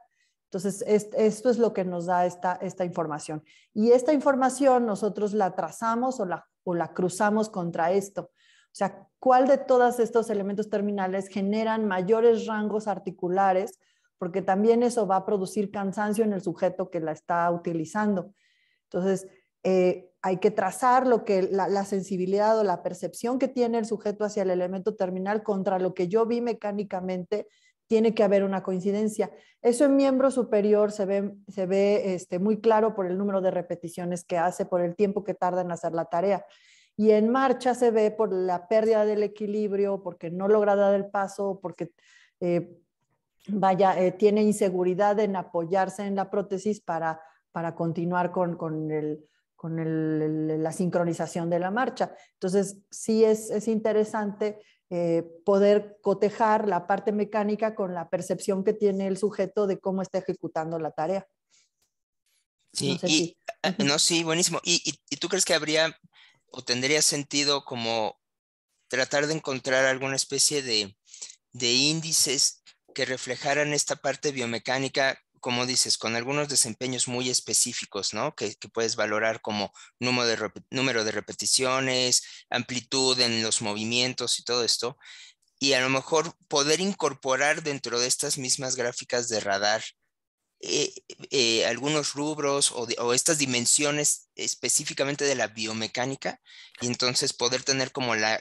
Entonces, esto es lo que nos da esta, información. Y esta información nosotros la trazamos o la, cruzamos contra esto. O sea, ¿cuál de todos estos elementos terminales generan mayores rangos articulares? Porque también eso va a producir cansancio en el sujeto que la está utilizando. Entonces, eh, hay que trazar lo que la, sensibilidad o la percepción que tiene el sujeto hacia el elemento terminal contra lo que yo vi mecánicamente tiene que haber una coincidencia. Eso en miembro superior se ve, se ve este, muy claro por el número de repeticiones que hace, por el tiempo que tarda en hacer la tarea. Y en marcha se ve por la pérdida del equilibrio, porque no logra dar el paso, porque eh, vaya, eh, tiene inseguridad en apoyarse en la prótesis para, para continuar con, la sincronización de la marcha. Entonces, sí es, es interesante eh, poder cotejar la parte mecánica con la percepción que tiene el sujeto de cómo está ejecutando la tarea. Sí, no, ah, sí, buenísimo. ¿Y, tú crees que habría o tendría sentido como tratar de encontrar alguna especie de, de índices que reflejaran esta parte biomecánica como dices, con algunos desempeños muy específicos, ¿no? Que, puedes valorar como número de, número de repeticiones, amplitud en los movimientos y todo esto. Y a lo mejor poder incorporar dentro de estas mismas gráficas de radar eh, eh, algunos rubros o, estas dimensiones específicamente de la biomecánica y entonces poder tener como la,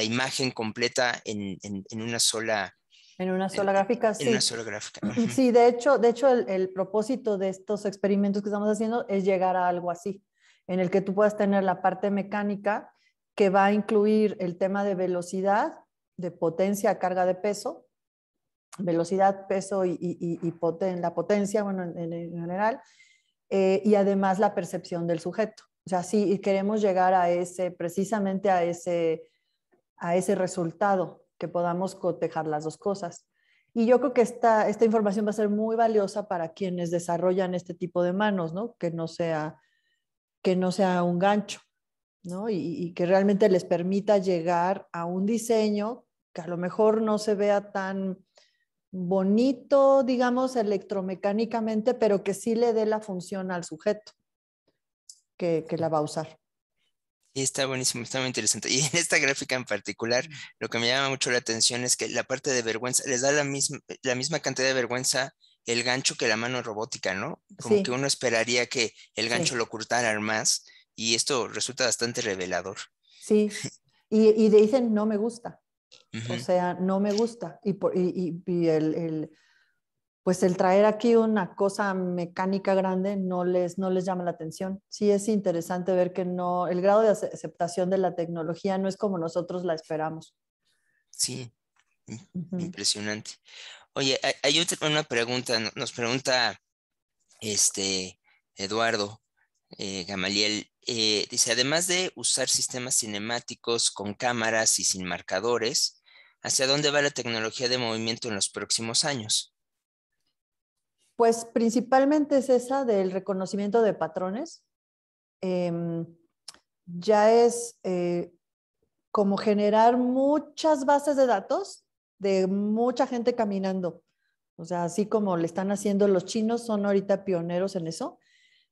imagen completa en, una sola en una sola eh, gráfica, sí. En una sola gráfica. Sí, de hecho, de hecho el, propósito de estos experimentos que estamos haciendo es llegar a algo así, en el que tú puedas tener la parte mecánica que va a incluir el tema de velocidad, de potencia, carga de peso, velocidad, peso y, y, la potencia, bueno, en, general, eh, y además la percepción del sujeto. O sea, sí, queremos llegar a ese, precisamente a ese, a ese resultado, que podamos cotejar las dos cosas. Y yo creo que esta, esta información va a ser muy valiosa para quienes desarrollan este tipo de manos, ¿no? Que no sea, que no sea un gancho, Y, que realmente les permita llegar a un diseño que a lo mejor no se vea tan bonito, digamos, electromecánicamente, pero que sí le dé la función al sujeto que, que la va a usar está buenísimo, está muy interesante. Y en esta gráfica en particular, lo que me llama mucho la atención es que la parte de vergüenza les da la misma, la misma cantidad de vergüenza el gancho que la mano robótica, ¿no? Como que uno esperaría que el gancho lo ocultaran más y esto resulta bastante revelador. Sí, y, y dicen no me gusta, o sea, no me gusta. Y, por, y, el pues el traer aquí una cosa mecánica grande no les, llama la atención. Sí es interesante ver que no, el grado de aceptación de la tecnología no es como nosotros la esperamos. Sí, mm, impresionante. Oye, hay una pregunta, nos pregunta este Eduardo eh, Gamaliel, eh, dice, además de usar sistemas cinemáticos con cámaras y sin marcadores, ¿hacia dónde va la tecnología de movimiento en los próximos años? Pues principalmente es esa del reconocimiento de patrones. Em, ya es eh, como generar muchas bases de datos de mucha gente caminando. O sea, así como le están haciendo los chinos, son ahorita pioneros en eso.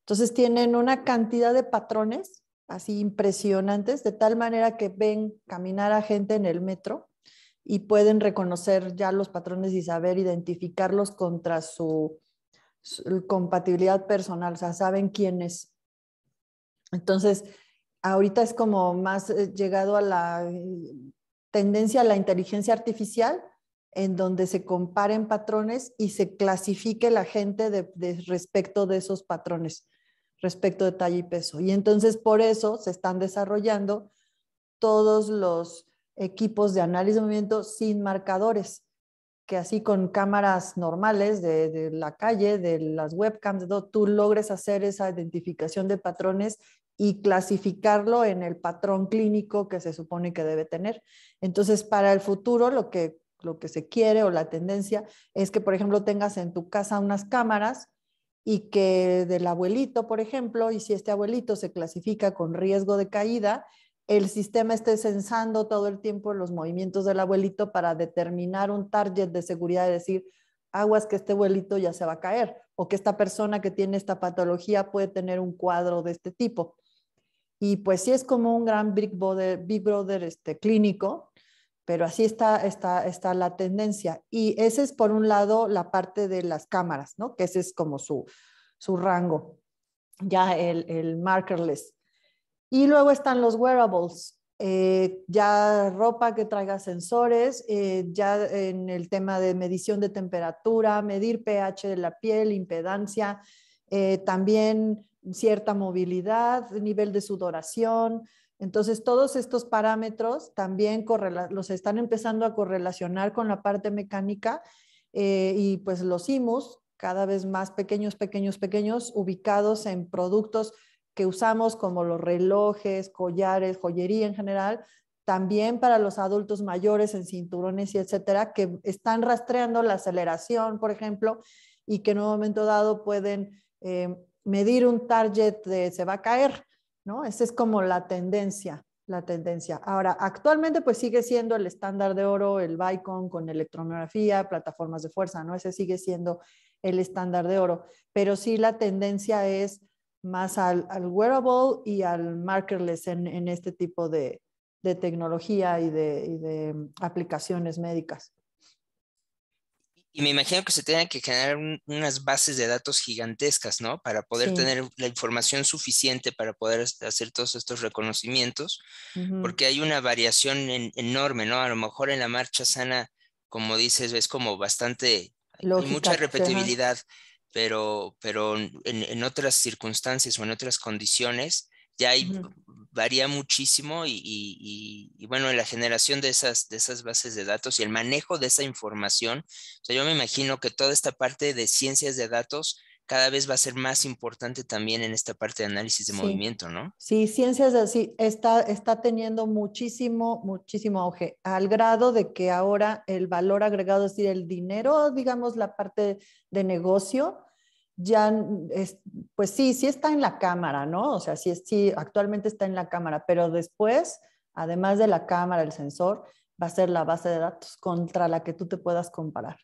Entonces tienen una cantidad de patrones así impresionantes, de tal manera que ven caminar a gente en el metro y pueden reconocer ya los patrones y saber identificarlos contra su compatibilidad personal, o sea, saben quién es. Entonces, ahorita es como más eh, llegado a la eh, tendencia a la inteligencia artificial, en donde se comparen patrones y se clasifique la gente respecto de esos patrones, respecto de talla y peso. Y entonces por eso se están desarrollando todos los equipos de análisis de movimiento sin marcadores, que así con cámaras normales de, la calle, de las webcams, tú logres hacer esa identificación de patrones y clasificarlo en el patrón clínico que se supone que debe tener. Entonces, para el futuro, lo que, lo que se quiere o la tendencia es que, por ejemplo, tengas en tu casa unas cámaras y que del abuelito, por ejemplo, y si este abuelito se clasifica con riesgo de caída, el sistema esté censando todo el tiempo los movimientos del abuelito para determinar un target de seguridad, y decir, aguas que este abuelito ya se va a caer o que esta persona que tiene esta patología puede tener un cuadro de este tipo. Y pues sí es como un gran Big Brother, Big Brother este, clínico, pero así está, está, está la tendencia. Y ese es por un lado la parte de las cámaras, ¿no? que ese es como su, rango, ya el, el markerless. Y luego están los wearables, eh, ya ropa que traiga sensores, eh, ya en el tema de medición de temperatura, medir pH de la piel, impedancia, eh, también cierta movilidad, nivel de sudoración. Entonces, todos estos parámetros también los están empezando a correlacionar con la parte mecánica y pues los IMUS cada vez más pequeños, pequeños, pequeños, ubicados en productos que usamos como los relojes, collares, joyería en general, también para los adultos mayores en cinturones y etcétera, que están rastreando la aceleración, por ejemplo, y que en un momento dado pueden eh, medir un target de se va a caer, ¿no? Esa es como la tendencia, la tendencia. Ahora, actualmente pues sigue siendo el estándar de oro, el Bicon con electromiografía, plataformas de fuerza, ¿no? Ese sigue siendo el estándar de oro, pero sí la tendencia es más al, wearable y al markerless en, este tipo de, tecnología y de, mm, aplicaciones médicas. Y me imagino que se tienen que generar unas bases de datos gigantescas, ¿no? Para poder tener la información suficiente para poder hacer todos estos reconocimientos, porque hay una variación enorme, ¿no? A lo mejor en la marcha sana, como dices, es como bastante, y mucha repetibilidad pero, pero en, en otras circunstancias o en otras condiciones ya varía muchísimo y, y, y, bueno, la generación de esas, de esas bases de datos y el manejo de esa información, o sea, yo me imagino que toda esta parte de ciencias de datos cada vez va a ser más importante también en esta parte de análisis de movimiento, ¿no? Sí, ciencias así está, está teniendo muchísimo, muchísimo auge, al grado de que ahora el valor agregado, es decir, el dinero, digamos, la parte de negocio, ya, pues sí, sí está en la cámara, ¿no? O sea, sí, sí, actualmente está en la cámara, pero después, además de la cámara, el sensor, va a ser la base de datos contra la que tú te puedas comparar.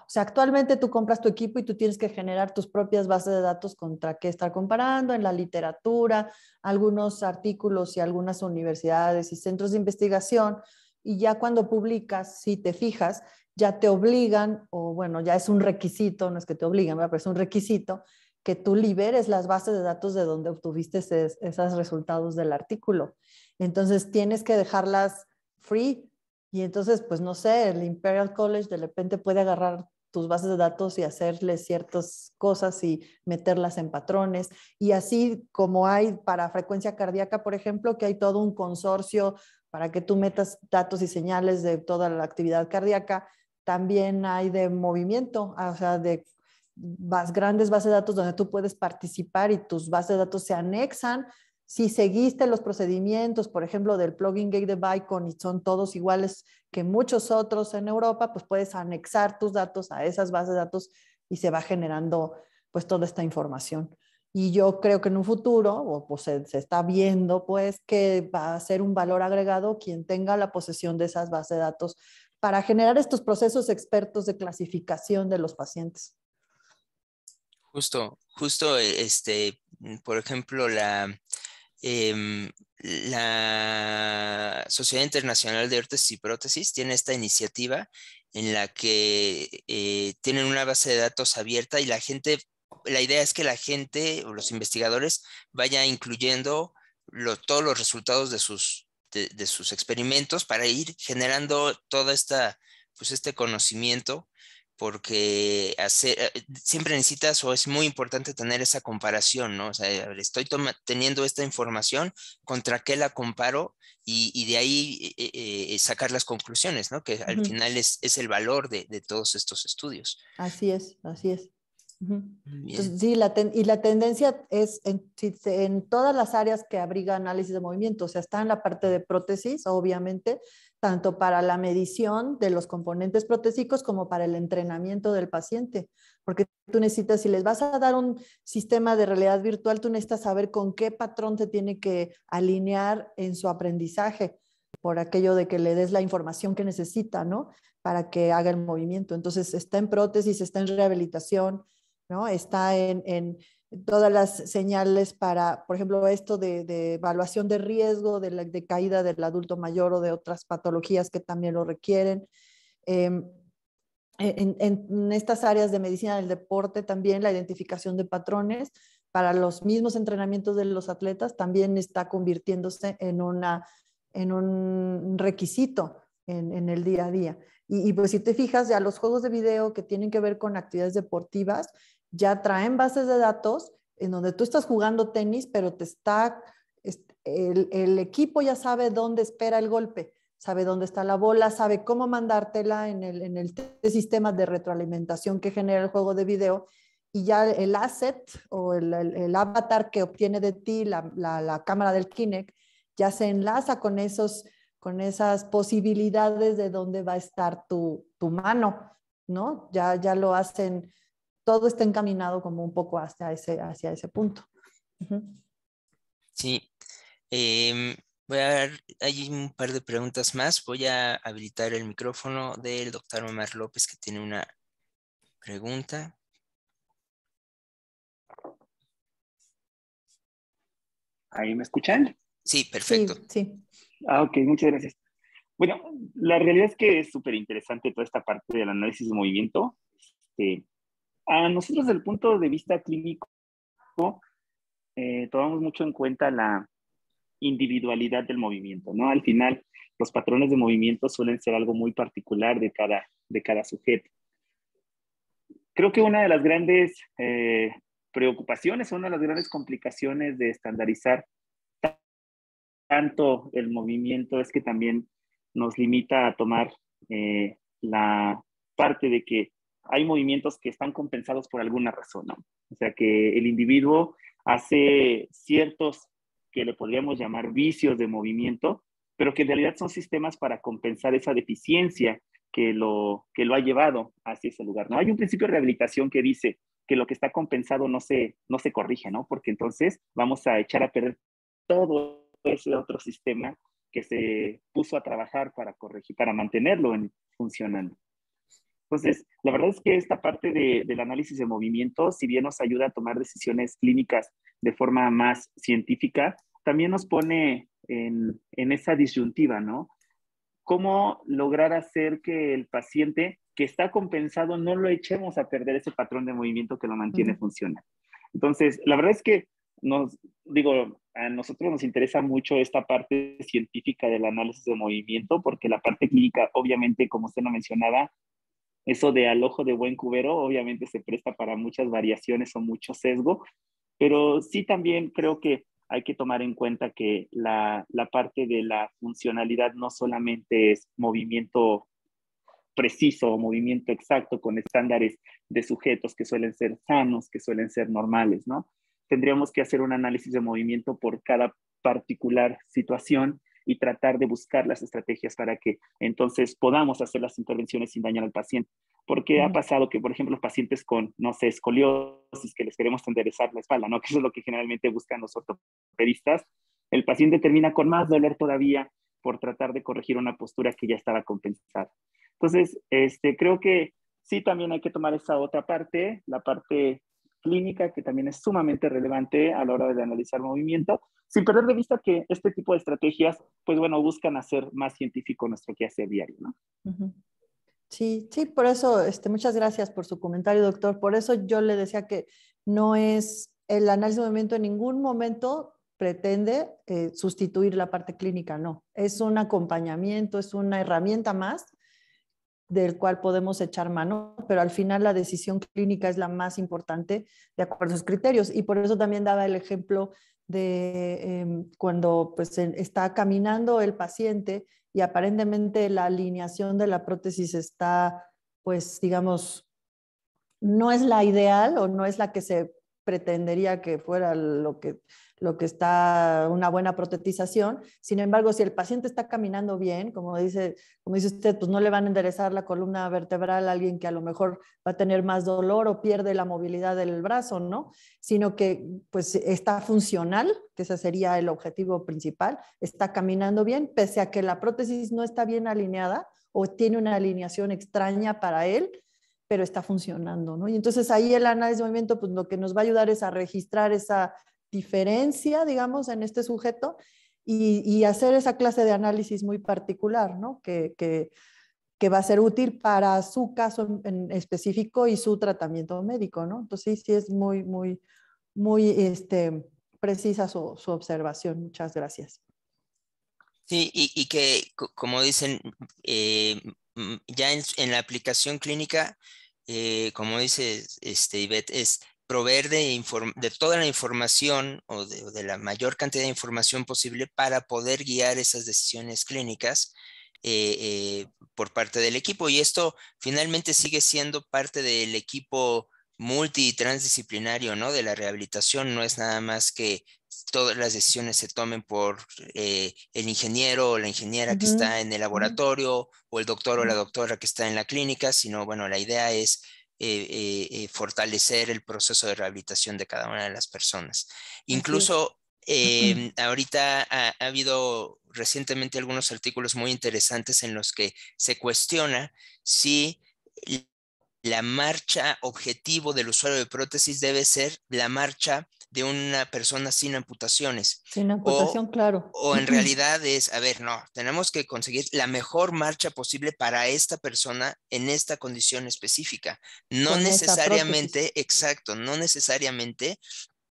O sea, actualmente tú compras tu equipo y tú tienes que generar tus propias bases de datos contra qué estar comparando en la literatura, algunos artículos y algunas universidades y centros de investigación. Y ya cuando publicas, si te fijas, ya te obligan, o bueno, ya es un requisito, no es que te obligan, pero es un requisito que tú liberes las bases de datos de donde obtuviste esos, resultados del artículo. Entonces tienes que dejarlas free y entonces, pues no sé, el Imperial College de repente puede agarrar tus bases de datos y hacerles ciertas cosas y meterlas en patrones. Y así como hay para frecuencia cardíaca, por ejemplo, que hay todo un consorcio para que tú metas datos y señales de toda la actividad cardíaca, también hay de movimiento, ah, o sea, de grandes bases de datos donde tú puedes participar y tus bases de datos se anexan. Si seguiste los procedimientos, por ejemplo, del plugin Gate de Bicon y son todos iguales que muchos otros en Europa, pues puedes anexar tus datos a esas bases de datos y se va generando pues toda esta información. Y yo creo que en un futuro, o pues se, está viendo, pues que va a ser un valor agregado quien tenga la posesión de esas bases de datos para generar estos procesos expertos de clasificación de los pacientes. Justo, justo, e, este, por ejemplo, la, em, la Sociedad Internacional de Ortesis y Prótesis tiene esta iniciativa en la que eh, tienen una base de datos abierta y la gente, la idea es que la gente o los investigadores vaya incluyendo todos los resultados de sus de, sus experimentos para ir generando toda esta, pues este conocimiento, porque eh, siempre necesitas o es muy importante tener esa comparación, ¿no? O sea, estoy teniendo esta información, ¿contra qué la comparo? Y, de ahí eh, eh, sacar las conclusiones, ¿no? Que al final es, es el valor de, todos estos estudios. Así es, así es sí, y la tendencia es en, todas las áreas que abriga análisis de movimiento, o sea, está en la parte de prótesis, obviamente, tanto para la medición de los componentes protésicos como para el entrenamiento del paciente, porque tú necesitas, si les vas a dar un sistema de realidad virtual, tú necesitas saber con qué patrón te tiene que alinear en su aprendizaje por aquello de que le des la información que necesita, ¿no? Para que haga el movimiento. Entonces, está en prótesis, está en rehabilitación, Está en, todas las señales para, por ejemplo, esto de, evaluación de riesgo, de, la, caída del adulto mayor o de otras patologías que también lo requieren. Em, e, en, estas áreas de medicina del deporte también la identificación de patrones para los mismos entrenamientos de los atletas también está convirtiéndose en, una, en un requisito en, el día a día. Y, y, pues si te fijas ya los juegos de video que tienen que ver con actividades deportivas, ya traen bases de datos en donde tú estás jugando tenis, pero te está, el, equipo ya sabe dónde espera el golpe, sabe dónde está la bola, sabe cómo mandártela en el, en el sistema de retroalimentación que genera el juego de video y ya el asset o el, avatar que obtiene de ti la, cámara del Kinect ya se enlaza con, esos, con esas posibilidades de dónde va a estar tu, mano, ¿no? Ya, ya lo hacen todo está encaminado como un poco hacia ese, punto. Sí. Em, voy a ver, hay un par de preguntas más. Voy a habilitar el micrófono del doctor Omar López que tiene una pregunta. ¿Ahí me escuchan? Sí, perfecto. Sí, ah, ok, muchas gracias. Bueno, la realidad es que es súper interesante toda esta parte del análisis de movimiento. Este, a nosotros desde el punto de vista clínico, eh, tomamos mucho en cuenta la individualidad del movimiento, ¿no? Al final, los patrones de movimiento suelen ser algo muy particular de cada, de cada sujeto. Creo que una de las grandes eh, preocupaciones, una de las grandes complicaciones de estandarizar tanto el movimiento es que también nos limita a tomar eh, la parte de que hay movimientos que están compensados por alguna razón, ¿no? O sea, que el individuo hace ciertos que le podríamos llamar vicios de movimiento, pero que en realidad son sistemas para compensar esa deficiencia que lo, que lo ha llevado hacia ese lugar, ¿no? Hay un principio de rehabilitación que dice que lo que está compensado no se, no se corrige, ¿no? Porque entonces vamos a echar a perder todo ese otro sistema que se puso a trabajar para corregir, para mantenerlo en, funcionando. Entonces, la verdad es que esta parte de, del análisis de movimiento, si bien nos ayuda a tomar decisiones clínicas de forma más científica, también nos pone en, en esa disyuntiva, ¿no? ¿Cómo lograr hacer que el paciente que está compensado no lo echemos a perder ese patrón de movimiento que lo mantiene funciona Entonces, la verdad es que nos, digo, a nosotros nos interesa mucho esta parte científica del análisis de movimiento, porque la parte clínica, obviamente, como usted lo mencionaba, eso de alojo de buen cubero obviamente se presta para muchas variaciones o mucho sesgo, pero sí también creo que hay que tomar en cuenta que la, la parte de la funcionalidad no solamente es movimiento preciso o movimiento exacto con estándares de sujetos que suelen ser sanos, que suelen ser normales, ¿no? Tendríamos que hacer un análisis de movimiento por cada particular situación y tratar de buscar las estrategias para que entonces podamos hacer las intervenciones sin dañar al paciente. Porque ha pasado que, por ejemplo, los pacientes con, no sé, escoliosis, que les queremos enderezar la espalda, ¿no? Que es lo que generalmente buscan los ortopedistas. El paciente termina con más dolor todavía por tratar de corregir una postura que ya estaba compensada. Entonces, este, creo que sí, también hay que tomar esa otra parte, la parte clínica, que también es sumamente relevante a la hora de analizar movimiento, sin perder de vista que este tipo de estrategias, pues bueno, buscan hacer más científico nuestro quehacer diario, ¿no? Sí, sí, por eso, este, muchas gracias por su comentario, doctor. Por eso yo le decía que no es el análisis de movimiento en ningún momento pretende eh, sustituir la parte clínica, no. Es un acompañamiento, es una herramienta más del cual podemos echar mano, pero al final la decisión clínica es la más importante de acuerdo a sus criterios. Y por eso también daba el ejemplo de em, cuando pues, está caminando el paciente y aparentemente la alineación de la prótesis está, pues digamos, no es la ideal o no es la que se pretendería que fuera lo que, lo que está una buena protetización. Sin embargo, si el paciente está caminando bien, como dice, como dice usted, pues no le van a enderezar la columna vertebral a alguien que a lo mejor va a tener más dolor o pierde la movilidad del brazo, ¿no? Sino que pues está funcional, que ese sería el objetivo principal, está caminando bien, pese a que la prótesis no está bien alineada o tiene una alineación extraña para él, pero está funcionando, ¿no? Y entonces ahí el análisis de movimiento, pues lo que nos va a ayudar es a registrar esa diferencia, digamos, en este sujeto y, hacer esa clase de análisis muy particular, ¿no? Que, que, va a ser útil para su caso en específico y su tratamiento médico, ¿no? Entonces sí, sí es muy, muy, muy este, precisa su, su observación. Muchas gracias. Sí, y, y que, como dicen, eh, Mm, ya en, la aplicación clínica, eh, como dice este, es proveer de, toda la información o de, la mayor cantidad de información posible para poder guiar esas decisiones clínicas eh, eh, por parte del equipo. Y esto finalmente sigue siendo parte del equipo multitransdisciplinario, ¿no? De la rehabilitación, no es nada más que todas las decisiones se tomen por eh, el ingeniero o la ingeniera que está en el laboratorio o el doctor o la doctora que está en la clínica, sino bueno, la idea es eh, eh, fortalecer el proceso de rehabilitación de cada una de las personas. Incluso em, ahorita ha, habido recientemente algunos artículos muy interesantes en los que se cuestiona si la marcha objetivo del usuario de prótesis debe ser la marcha de una persona sin amputaciones. Sin amputación, claro. O en realidad es, a ver, no, tenemos que conseguir la mejor marcha posible para esta persona en esta condición específica. No necesariamente, exacto, no necesariamente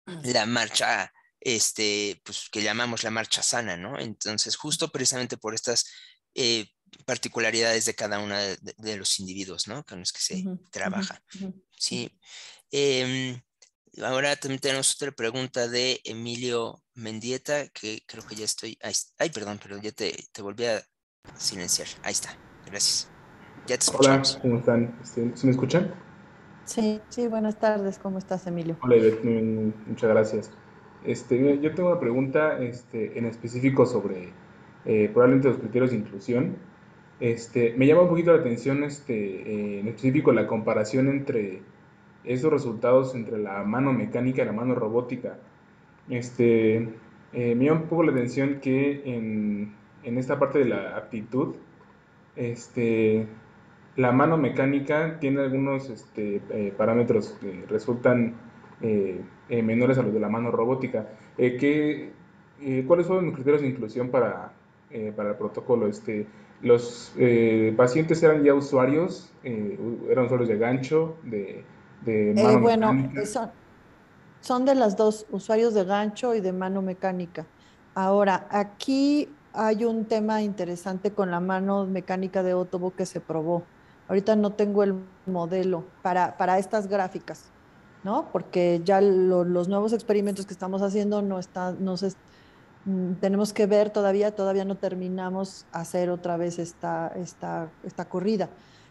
la marcha este, pues que llamamos la marcha sana, ¿no? Entonces, justo precisamente por estas eh, particularidades de cada uno de, los individuos, ¿no? Con los que se trabaja. Sí. Em, Ahora también tenemos otra pregunta de Emilio Mendieta, que creo que ya estoy. ay, perdón, pero ya te, volví a silenciar. Ahí está, gracias. Ya Hola, ¿cómo están? ¿Se este, me escuchan? Sí, sí, buenas tardes. ¿Cómo estás, Emilio? Hola, muchas gracias. Este, yo tengo una pregunta este, en específico sobre eh, probablemente los criterios de inclusión. Este, me llama un poquito la atención, este, eh, en específico, la comparación entre esos resultados entre la mano mecánica y la mano robótica. Este, eh, me dio un poco la atención que en, esta parte de la aptitud, este, la mano mecánica tiene algunos este, eh, parámetros que resultan eh, menores a los de la mano robótica. ¿qué, ¿Cuáles son los criterios de inclusión para, el protocolo? Este, los pacientes eran ya usuarios, eran usuarios de gancho, de de eh, bueno, Son, son de las dos, usuarios de gancho y de mano mecánica. Ahora, aquí hay un tema interesante con la mano mecánica de Otobo que se probó. Ahorita no tengo el modelo para, para estas gráficas, ¿no? Porque ya los nuevos experimentos que estamos haciendo no están, no se, mm, tenemos que ver todavía, todavía no terminamos hacer otra vez esta, esta, esta corrida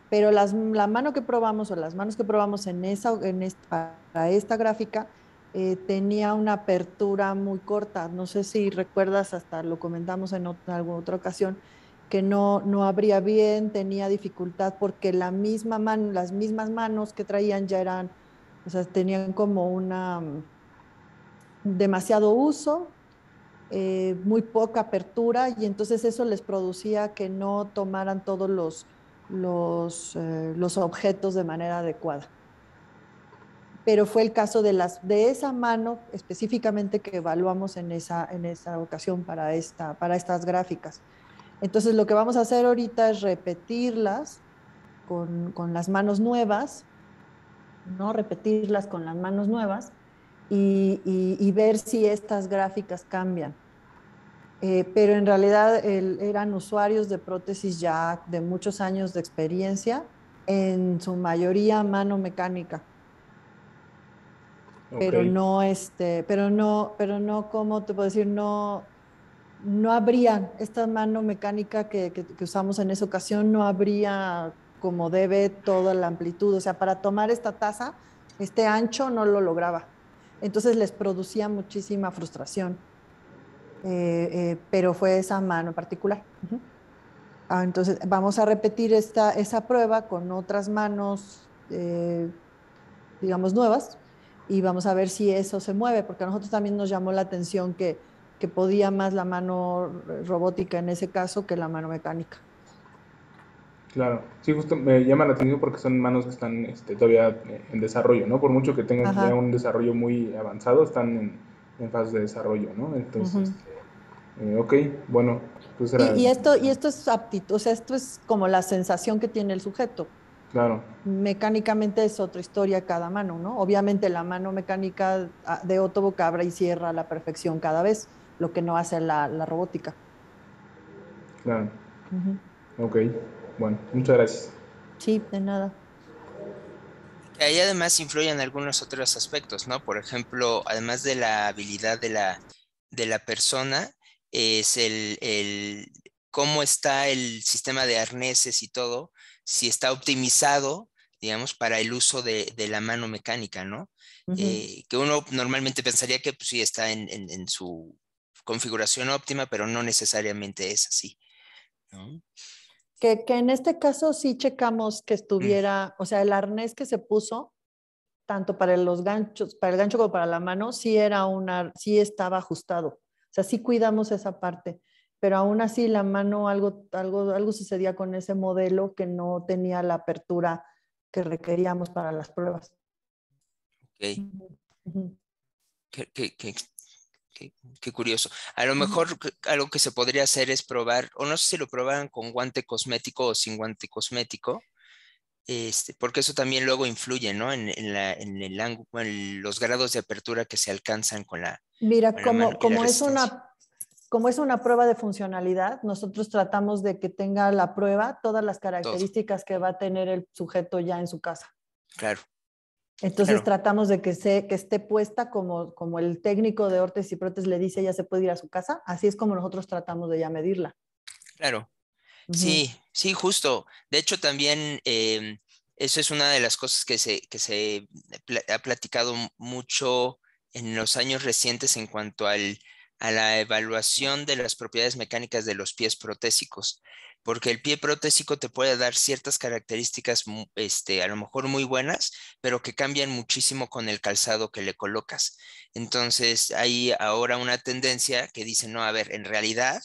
pero la mano que probamos o las manos que probamos en esa, en esta, para esta gráfica eh, tenía una apertura muy corta. No sé si recuerdas, hasta lo comentamos en, alguna otra ocasión, que no, no abría bien, tenía dificultad porque la misma mano, las mismas manos que traían ya eran, o sea, tenían como una demasiado uso, eh, muy poca apertura y entonces eso les producía que no tomaran todos los eh, los, objetos de manera adecuada. Pero fue el caso de, las, de esa mano específicamente que evaluamos en esa, en esa ocasión para, esta, para estas gráficas. Entonces lo que vamos a hacer ahorita es repetirlas con, con las manos nuevas, ¿no? Repetirlas con las manos nuevas y ver si estas gráficas cambian. Eh, pero en realidad eran usuarios de prótesis ya de muchos años de experiencia, en su mayoría mano mecánica. Pero no este, pero no, pero no, ¿cómo te puedo decir? No, no habría, esta mano mecánica que, que usamos en esa ocasión no habría como debe toda la amplitud. O sea, para tomar esta taza, este ancho no lo lograba. Entonces les producía muchísima frustración. Eh, eh, pero fue esa mano en particular. Ah, entonces vamos a repetir esta, esa prueba con otras manos, eh, digamos, nuevas, y vamos a ver si eso se mueve, porque a nosotros también nos llamó la atención que, que podía más la mano robótica en ese caso que la mano mecánica. Claro, sí, justo me llama la atención porque son manos que están este, todavía en desarrollo, ¿no? Por mucho que tengan ya un desarrollo muy avanzado, están en, en fase de desarrollo, ¿no? Entonces, eh, ok, bueno, pues Y, esto, y esto es aptitud, o sea, esto es como la sensación que tiene el sujeto. Claro. Mecánicamente es otra historia cada mano, ¿no? Obviamente la mano mecánica ah, de Otto abre y cierra a la perfección cada vez, lo que no hace la, robótica. Claro. Ok, bueno, muchas gracias. Sí, de nada. Ahí además influyen algunos otros aspectos, ¿no? Por ejemplo, además de la habilidad de la, de la persona, es el, cómo está el sistema de arneses y todo, si está optimizado, digamos, para el uso de, la mano mecánica, ¿no? Eh, que uno normalmente pensaría que pues, sí está en, su configuración óptima, pero no necesariamente es así. Que, en este caso sí checamos que mm. estuviera, o sea, el arnés que se puso, tanto para los ganchos, para el gancho como para la mano, sí era sí estaba ajustado sea, sí cuidamos esa parte, pero aún así la mano, algo, algo, sucedía con ese modelo que no tenía la apertura que requeríamos para las pruebas. Ok. qué, curioso. A lo mejor algo que se podría hacer es probar, o no sé si lo probaran con guante cosmético o sin guante cosmético, este, porque eso también luego influye, En, el los grados de apertura que se alcanzan con la. Mira, como, es una como es una prueba de funcionalidad, nosotros tratamos de que tenga la prueba todas las características que va a tener el sujeto ya en su casa. Claro. Entonces tratamos de que, se, que esté puesta como, como el técnico de órtesis y prótesis le dice, ya se puede ir a su casa. Así es como nosotros tratamos de ya medirla. Claro, Sí, sí, justo. De hecho, también em, eso es una de las cosas que se, ha platicado mucho en los años recientes en cuanto a la evaluación de las propiedades mecánicas de los pies protésicos, porque el pie protésico te puede dar ciertas características, este, a lo mejor muy buenas, pero que cambian muchísimo con el calzado que le colocas. Entonces, hay ahora una tendencia que dice, no, a ver, en realidad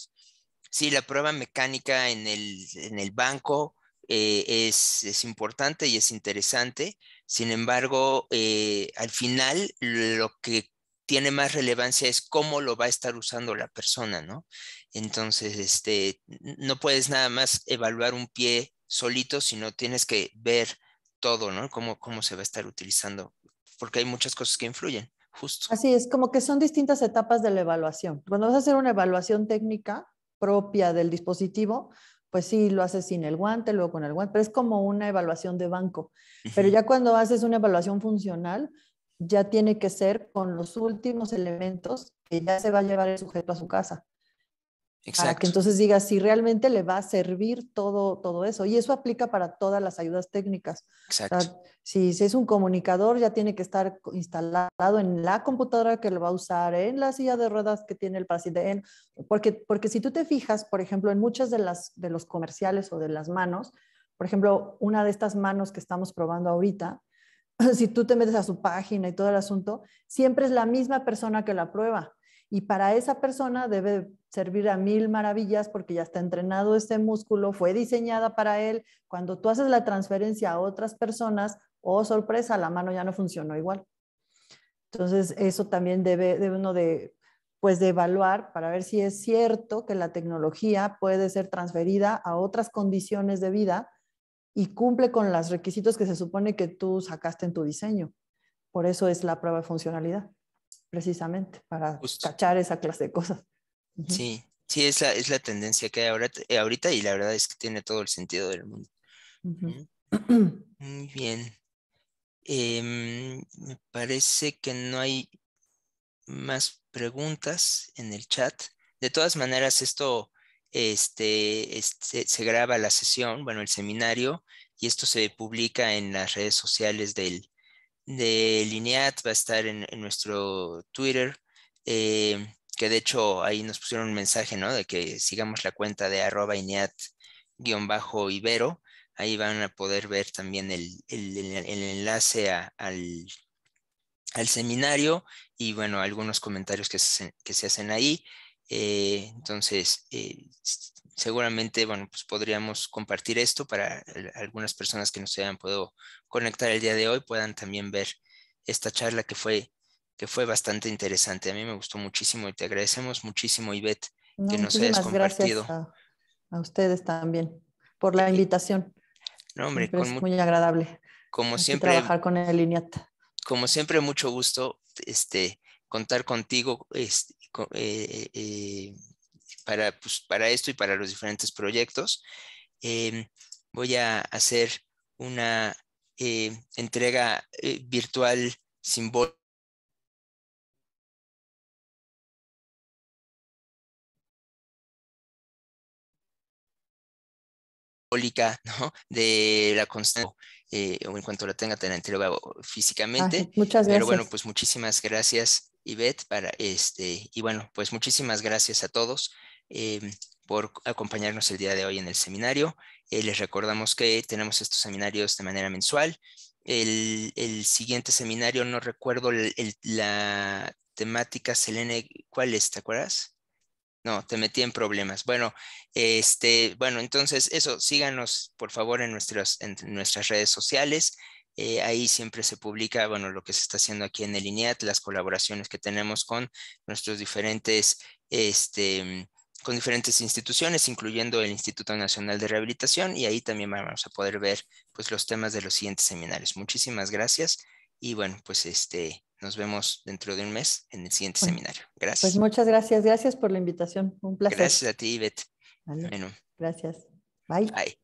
sí, la prueba mecánica en el, banco eh, es, importante y es interesante. Sin embargo, eh, al final lo que tiene más relevancia es cómo lo va a estar usando la persona, ¿no? Entonces, este, no puedes nada más evaluar un pie solito, sino tienes que ver todo, ¿no? Cómo, cómo se va a estar utilizando, porque hay muchas cosas que influyen, justo. Así es, como que son distintas etapas de la evaluación. Cuando vas a hacer una evaluación técnica, propia del dispositivo, pues sí, lo haces sin el guante, luego con el guante, pero es como una evaluación de banco. Pero ya cuando haces una evaluación funcional, ya tiene que ser con los últimos elementos que ya se va a llevar el sujeto a su casa. Exacto. que entonces diga si realmente le va a servir todo, todo eso. Y eso aplica para todas las ayudas técnicas. Exacto. si, es un comunicador, ya tiene que estar instalado en la computadora que lo va a usar, en la silla de ruedas que tiene el paciente. porque, porque si tú te fijas, por ejemplo, en muchas de, las, de los comerciales o de las manos, por ejemplo, una de estas manos que estamos probando ahorita, si tú te metes a su página y todo el asunto, siempre es la misma persona que la prueba. Y para esa persona debe servir a mil maravillas porque ya está entrenado este músculo, fue diseñada para él. Cuando tú haces la transferencia a otras personas, oh sorpresa, la mano ya no funcionó igual. Entonces, eso también debe, de uno de, pues de evaluar para ver si es cierto que la tecnología puede ser transferida a otras condiciones de vida y cumple con los requisitos que se supone que tú sacaste en tu diseño. Por eso es la prueba de funcionalidad, precisamente, para cachar esa clase de cosas. Sí, sí, es la, es la tendencia que hay ahora, eh, ahorita y la verdad es que tiene todo el sentido del mundo. Muy bien. Em, me parece que no hay más preguntas en el chat. De todas maneras, esto este, este, se graba la sesión, bueno, el seminario, y esto se publica en las redes sociales del, de INEAT, va a estar en, nuestro Twitter. Em, que de hecho ahí nos pusieron un mensaje, ¿no? De que sigamos la cuenta de arroba INEAT-ibero. Ahí van a poder ver también el, enlace al, seminario y bueno, algunos comentarios que se, hacen ahí. Eh, entonces, eh, seguramente, bueno, pues podríamos compartir esto para algunas personas que no se hayan podido conectar el día de hoy, puedan también ver esta charla que fue que fue bastante interesante. A mí me gustó muchísimo y te agradecemos muchísimo, Ivette, que nos hayas compartido. a, ustedes también por la invitación. No, es muy agradable. Como siempre. Trabajar con el INIAT. Como siempre, mucho gusto este, contar contigo este, eh, eh, para, pues, para esto y para los diferentes proyectos. Em, voy a hacer una eh, entrega virtual simbólica ¿no? De la constante, eh, o en cuanto la tenga, te la entrego físicamente. muchas gracias. Pero bueno, pues muchísimas gracias, Ivette, para este, y bueno, pues muchísimas gracias a todos. Eh, por acompañarnos el día de hoy en el seminario. Eh, les recordamos que tenemos estos seminarios de manera mensual. El, siguiente seminario, no recuerdo la temática, Selene, ¿cuál es? ¿Te acuerdas? No, te metí en problemas. Bueno, este, bueno, entonces eso, síganos por favor en nuestras, en nuestras redes sociales. Eh, ahí siempre se publica, bueno, lo que se está haciendo aquí en el INEAT, las colaboraciones que tenemos con nuestros diferentes, este, con diferentes instituciones, incluyendo el Instituto Nacional de Rehabilitación, y ahí también vamos a poder ver, pues, los temas de los siguientes seminarios. Muchísimas gracias y bueno, pues, este, nos vemos dentro de un mes en el siguiente seminario. Gracias. Pues muchas gracias. Gracias por la invitación. Un placer. Gracias a ti, Ivette. Gracias. Bye. Bye.